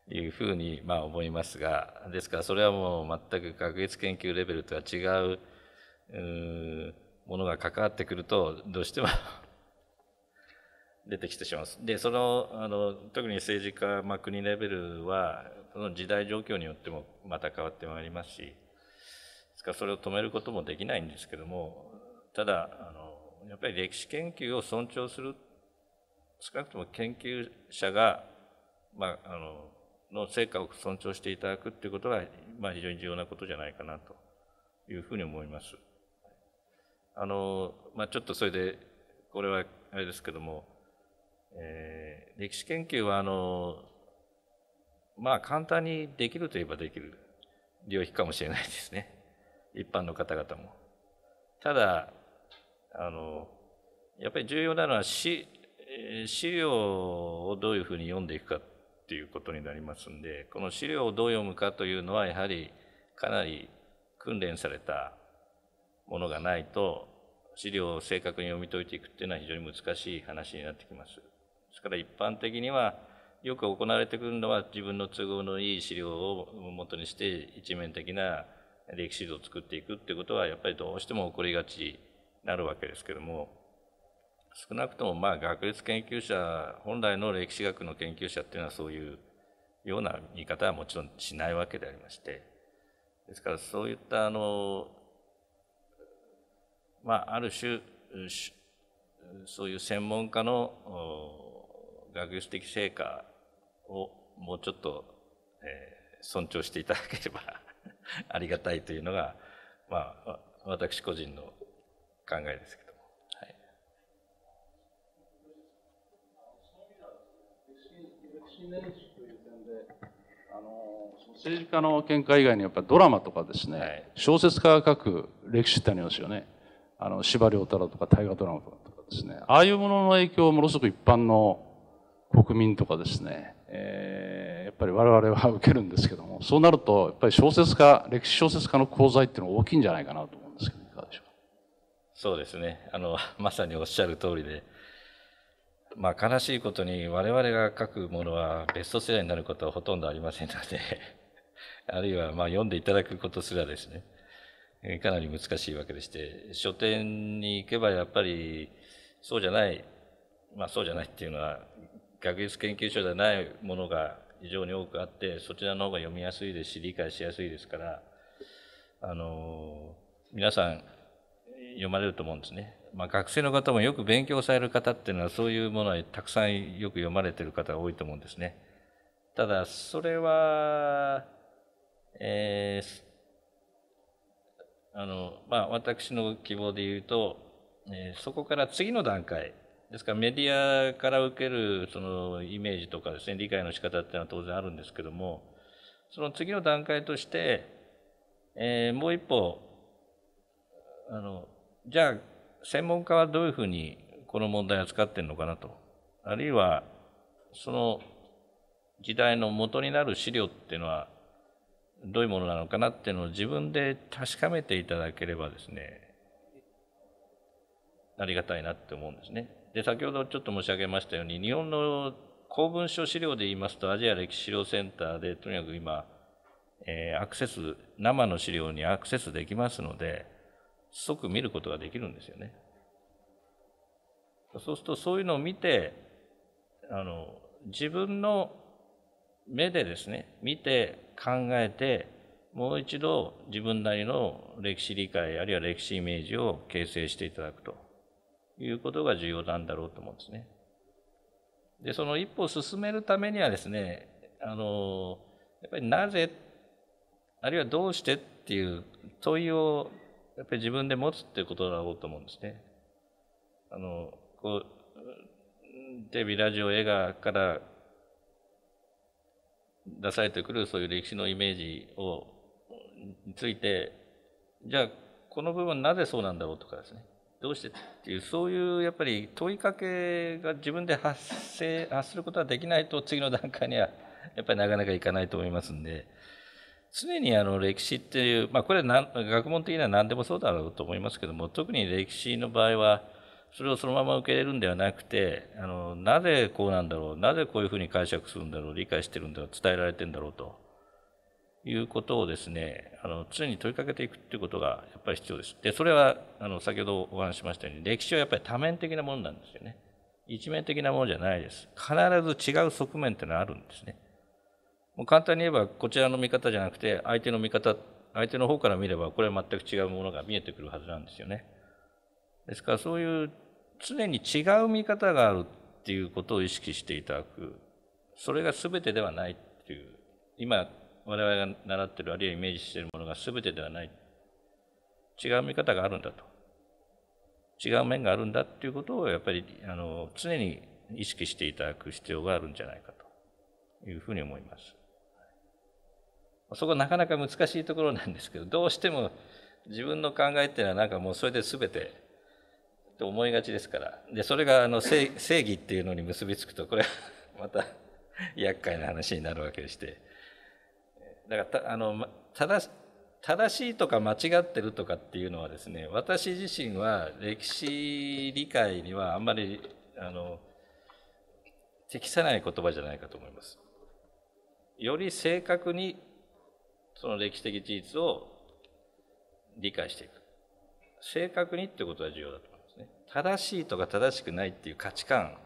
というふうにまあ思いますが、ですからそれはもう全く学術研究レベルとは違うものが関わってくると、どうしても出てきてしまうでそのあの特に政治家、まあ、国レベルはその時代状況によってもまた変わってまいりますしですからそれを止めることもできないんですけどもただあのやっぱり歴史研究を尊重する少なくとも研究者が、まあ、あのの成果を尊重していただくっていうことは、まあ、非常に重要なことじゃないかなというふうに思います。あのまあ、ちょっとそれでこれはあれですけどもえー、歴史研究はあのまあ簡単にできるといえばできる領域かもしれないですね一般の方々も。ただあのやっぱり重要なのは資資料をどういうふうに読んでいくかっていうことになりますんでこの資料をどう読むかというのはやはりかなり訓練されたものがないと資料を正確に読み解いていくっていうのは非常に難しい話になってきます。ですから一般的にはよく行われてくるのは自分の都合のいい資料をもとにして一面的な歴史図を作っていくってことはやっぱりどうしても起こりがちなるわけですけども少なくともまあ学術研究者本来の歴史学の研究者っていうのはそういうような見方はもちろんしないわけでありましてですからそういったあのまあある種そういう専門家の学術的成果をもうちょっと、えー、尊重していただければありがたいというのが、まあ、私個人の考えですけども。はい、政治家の見解以外にやっぱドラマとかですね、はい、小説家が書く歴史ってありますよね。あの司馬太郎とか大河ドラマとかですねああいうものの影響をものすごく一般の国民とかですね、えー、やっぱり我々は受けるんですけども、そうなると、やっぱり小説家、歴史小説家の講罪っていうのは大きいんじゃないかなと思うんですけど、いかがでしょうそうですね。あの、まさにおっしゃる通りで、まあ悲しいことに我々が書くものはベストセラーになることはほとんどありませんので、あるいはまあ読んでいただくことすらですね、かなり難しいわけでして、書店に行けばやっぱりそうじゃない、まあそうじゃないっていうのは学術研究所じゃないものが非常に多くあってそちらの方が読みやすいですし理解しやすいですからあの皆さん読まれると思うんですね。まあ、学生の方もよく勉強される方っていうのはそういうものはたくさんよく読まれてる方が多いと思うんですね。ただそれは、えー、あのまあ、私の希望で言うと、えー、そこから次の段階ですからメディアから受けるそのイメージとかですね理解の仕方っていうのは当然あるんですけどもその次の段階として、えー、もう一歩あのじゃあ専門家はどういうふうにこの問題を扱ってるのかなとあるいはその時代の元になる資料っていうのはどういうものなのかなっていうのを自分で確かめていただければですねありがたいなって思うんですね。で先ほどちょっと申し上げましたように日本の公文書資料で言いますとアジア歴史資料センターでとにかく今、えー、アクセス生の資料にアクセスできますので即見ることができるんですよね。そうするとそういうのを見てあの自分の目でですね見て考えてもう一度自分なりの歴史理解あるいは歴史イメージを形成していただくと。いうことが重要なんだろうと思うんですね。で、その一歩を進めるためにはですね、あの、やっぱりなぜ、あるいはどうしてっていう問いを、やっぱり自分で持つっていうことだろうと思うんですね。あの、こう、テレビ、ラジオ、映画から出されてくるそういう歴史のイメージを、について、じゃあ、この部分なぜそうなんだろうとかですね。どうしてっていうそういうやっぱり問いかけが自分で発生発することはできないと次の段階にはやっぱりなかなかいかないと思いますんで常にあの歴史っていう、まあ、これは学問的には何でもそうだろうと思いますけども特に歴史の場合はそれをそのまま受け入れるんではなくてあのなぜこうなんだろうなぜこういうふうに解釈するんだろう理解してるんだろう伝えられてるんだろうと。いうことをですね、あの常に問いかけていくっていうことがやっぱり必要です。で、それはあの先ほどお話しましたように、歴史はやっぱり多面的なものなんですよね。一面的なものじゃないです。必ず違う側面ってのはあるんですね。もう簡単に言えば、こちらの見方じゃなくて、相手の見方、相手の方から見れば、これは全く違うものが見えてくるはずなんですよね。ですから、そういう常に違う見方があるっていうことを意識していただく。それが全てではないっていう。今我々が習ってるあるいはイメージしているものが全てではない違う見方があるんだと違う面があるんだっていうことをやっぱりあの常に意識していただく必要があるんじゃないかというふうに思います。そこなかなか難しいところなんですけどどうしても自分の考えっていうのはなんかもうそれで全てと思いがちですからでそれがあの正義っていうのに結びつくとこれはまた厄介な話になるわけでしてだからあの正正しいとか間違ってるとかっていうのはですね私自身は歴史理解にはあんまりあの適さない言葉じゃないかと思います。より正確にその歴史的事実を理解していく。正確にってことは重要だと思いますね。正しいとか正しくないっていう価値観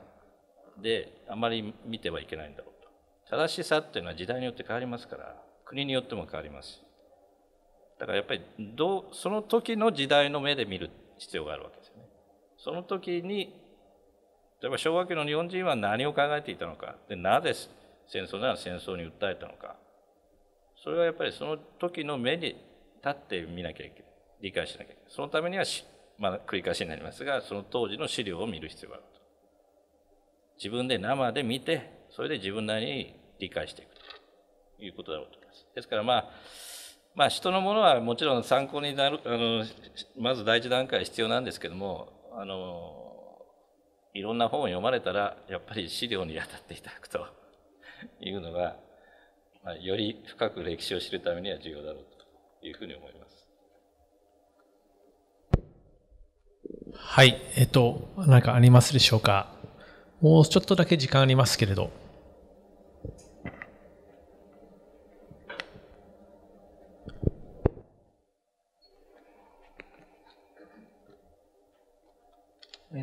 であまり見てはいけないんだろうと。正しさっていうのは時代によって変わりますから。国によっても変わりますだからやっぱりどうその時の時代の目で見る必要があるわけですよねその時に例えば昭和期の日本人は何を考えていたのかでなぜ戦争なら戦争に訴えたのかそれはやっぱりその時の目に立って見なきゃいけない理解しなきゃいけないそのためにはまあ、繰り返しになりますがその当時の資料を見る必要があると自分で生で見てそれで自分なりに理解していくということだろうとですからまあ、まあ、人のものはもちろん参考になるあのまず第一段階必要なんですけどもあのいろんな本を読まれたらやっぱり資料に当たっていただくと いうのが、まあ、より深く歴史を知るためには重要だろうというふうに思います。はい、えっと、何かありますでしょうか。もうちょっとだけ時間ありますけれど。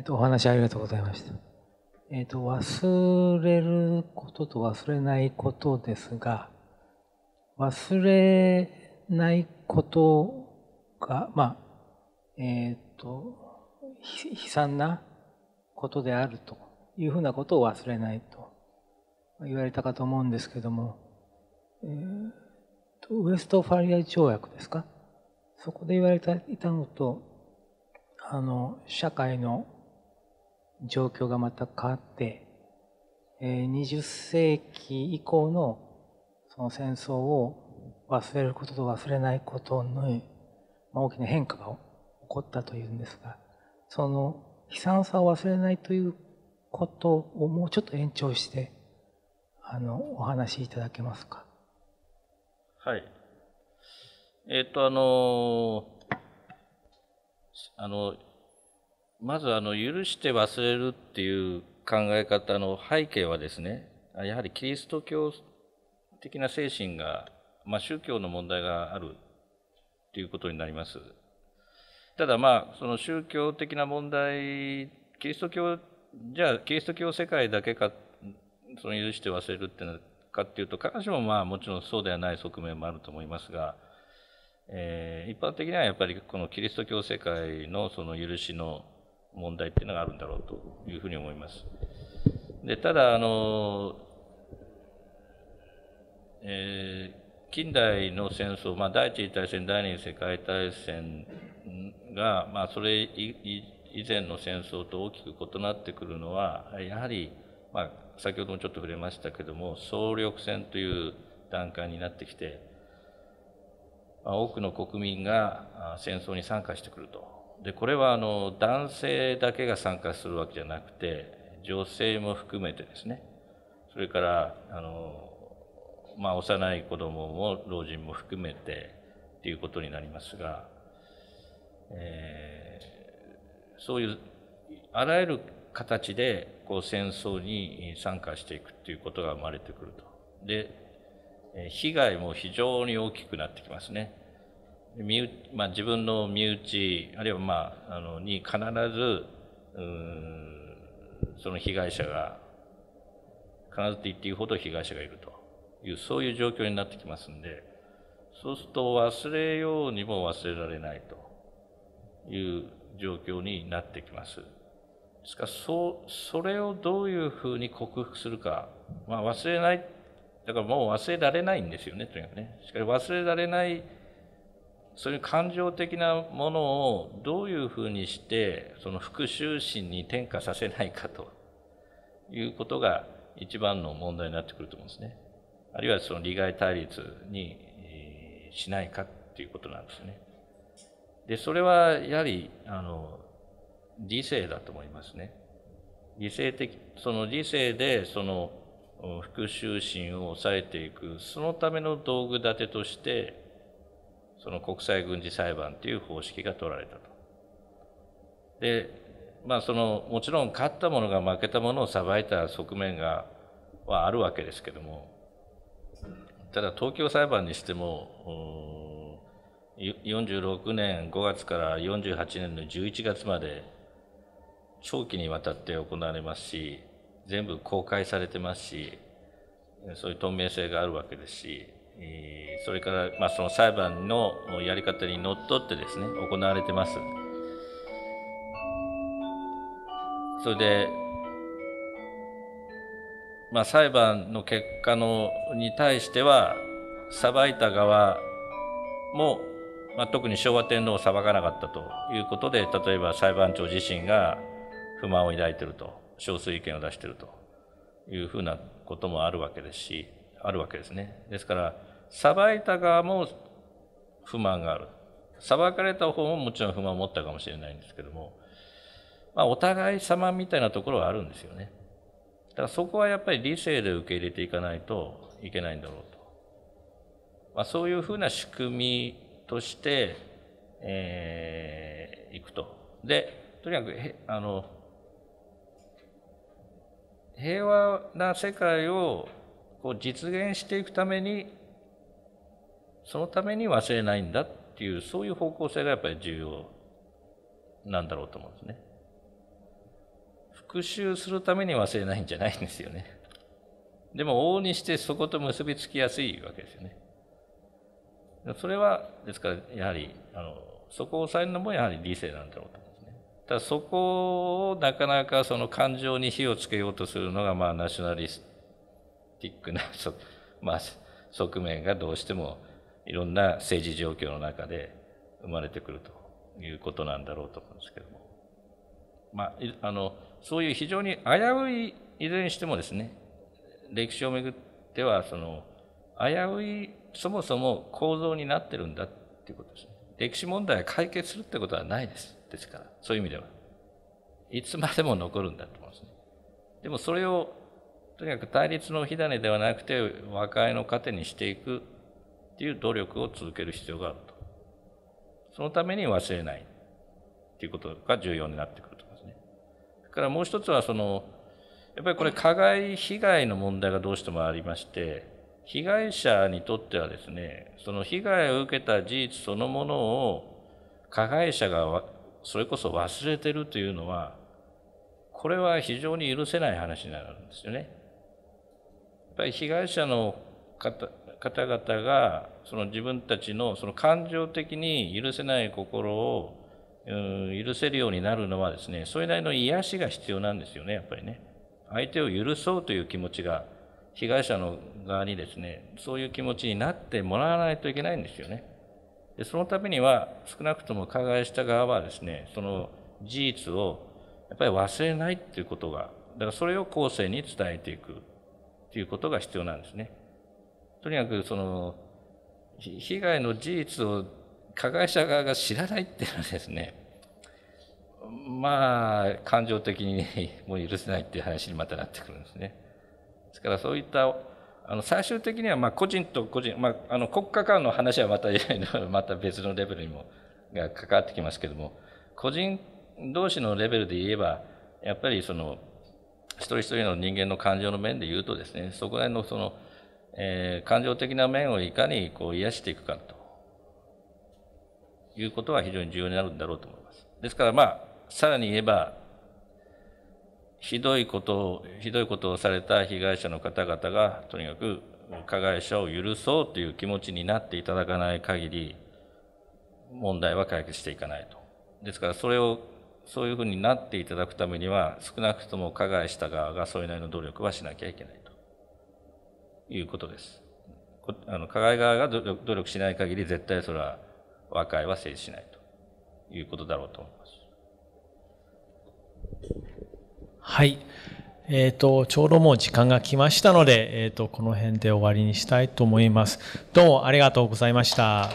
と、お話ありがとうございました。えっ、ー、と、忘れることと忘れないことですが、忘れないことが、まあ、えっ、ー、と、悲惨なことであるというふうなことを忘れないと言われたかと思うんですけども、えーウエストファリア条約ですかそこで言われていたのと、あの、社会の状況がまた変わって、えー、20世紀以降のその戦争を忘れることと忘れないことの大きな変化が起こったというんですがその悲惨さを忘れないということをもうちょっと延長してあのお話しいただけますか。はいえっ、とあのー、あのまずあの許して忘れるっていう考え方の背景はですねやはりキリスト教的な精神が、まあ、宗教の問題があるということになります。ただまあその宗教的な問題キリスト教じゃあキリスト教世界だけかその許して忘れるっていうのかっていうと必ずしもまあもちろんそうではない側面もあると思いますが、えー、一般的にはやっぱりこのキリスト教世界のその許しの問題っていうのがあるんだろうというふうに思います。でただあの、えー、近代の戦争、まあ、第一次大戦第二次世界大戦が、まあ、それ以前の戦争と大きく異なってくるのはやはり、まあ、先ほどもちょっと触れましたけども総力戦という段階になってきて、まあ、多くの国民が戦争に参加してくるとでこれはあの男性だけが参加するわけじゃなくて女性も含めてですねそれからあの、まあ、幼い子供も老人も含めてっていうことになりますが、えー、そういうあらゆる形でこう戦争に参加していくっていうことが生まれてくると。で被害も非常に大きくなってきますね。身まあ、自分の身内あるいは、まあ、あのに必ずその被害者が必ずと言っていいほど被害者がいるというそういう状況になってきますんでそうすると忘れようにも忘れられないという状況になってきます。ですからそそれをどういうふうに克服するか、まあ、忘れないだからもう忘れられないんですよねとにかくね。しかし忘れられないそういう感情的なものをどういうふうにしてその復讐心に転化させないかということが一番の問題になってくると思うんですね。あるいはその利害対立にしないかっていうことなんですね。で、それはやはり、あの、理性だと思いますね。理性的、その理性でその復讐心を抑えていく、そのための道具立てとして、その国際軍事裁判という方式が取られたと。で、まあ、そのもちろん勝ったものが負けたものを裁いた側面がはあるわけですけどもただ東京裁判にしても46年5月から48年の11月まで長期にわたって行われますし全部公開されてますしそういう透明性があるわけですしえそれから、まあ、その裁判のやり方にのっとってですね、行われてます。それで、まあ、裁判の結果のに対しては、裁いた側も、まあ、特に昭和天皇を裁かなかったということで、例えば裁判長自身が不満を抱いてると、少数意見を出してるというふうなこともあるわけですし、あるわけですね。ですから、裁いた側も不満がある。裁かれた方ももちろん不満を持ったかもしれないんですけども、まあ、お互い様みたいなところはあるんですよね。だからそこはやっぱり理性で受け入れていかないといけないんだろうと。まあ、そういうふうな仕組みとして、えー、いくと。で、とにかく、あの、平和な世界をこう実現していくためにそのために忘れないんだっていうそういう方向性がやっぱり重要なんだろうと思うんですね。復讐するために忘れないんじゃないんですよね。でも往々にしてそこと結びつきやすいわけですよね。それはですからやはりあのそこを抑えるのもやはり理性なんだろうと思うんですね。ただそこをなかなかその感情に火をつけようとするのがまあナショナリストティックな、まあ、側面がどうしてもいろんな政治状況の中で生まれてくるということなんだろうと思うんですけども、まあ、あのそういう非常に危ういいずれにしてもですね歴史をめぐってはその危ういそもそも構造になってるんだっていうことですね歴史問題は解決するってことはないですですからそういう意味ではいつまでも残るんだと思うんですねでもそれをとにかく対立の火種ではなくて和解の糧にしていくっていう努力を続ける必要があるとそのために忘れないっていうことが重要になってくると思いますねだからもう一つはそのやっぱりこれ加害被害の問題がどうしてもありまして被害者にとってはですねその被害を受けた事実そのものを加害者がそれこそ忘れてるというのはこれは非常に許せない話になるんですよね。ぱり被害者の方方々がその自分たちのその感情的に許せない心を許せるようになるのはですねそれなりの癒しが必要なんですよねやっぱりね相手を許そうという気持ちが被害者の側にですねそういう気持ちになってもらわないといけないんですよねでそのためには少なくとも加害した側はですねその事実をやっぱり忘れないっていうことがだからそれを後世に伝えていくということが必要なんですね。とにかくその被害の事実を加害者側が知らないっていうのはですねまあ感情的に、もう許せないっていう話にまたなってくるんですね。ですからそういったあの最終的にはま個人と個人、まあ、あの国家間の話はまた また別のレベルにもが関わってきますけども個人同士のレベルで言えばやっぱりその一人一人の人間の感情の面で言うとですねそこら辺のその、えー、感情的な面をいかにこう癒していくかということは非常に重要になるんだろうと思います。ですからまあさらに言えばひどいことをひどいことをされた被害者の方々がとにかく加害者を許そうという気持ちになっていただかない限り問題は解決していかないと。ですからそれをそういうふうになっていただくためには、少なくとも加害した側がそれなりの努力はしなきゃいけないということです。あの加害側が努力しない限り、絶対それは和解は成立しないということだろうと思います。はい。えっ、ー、と、ちょうどもう時間が来ましたので、えっ、ー、と、この辺で終わりにしたいと思います。どうもありがとうございました。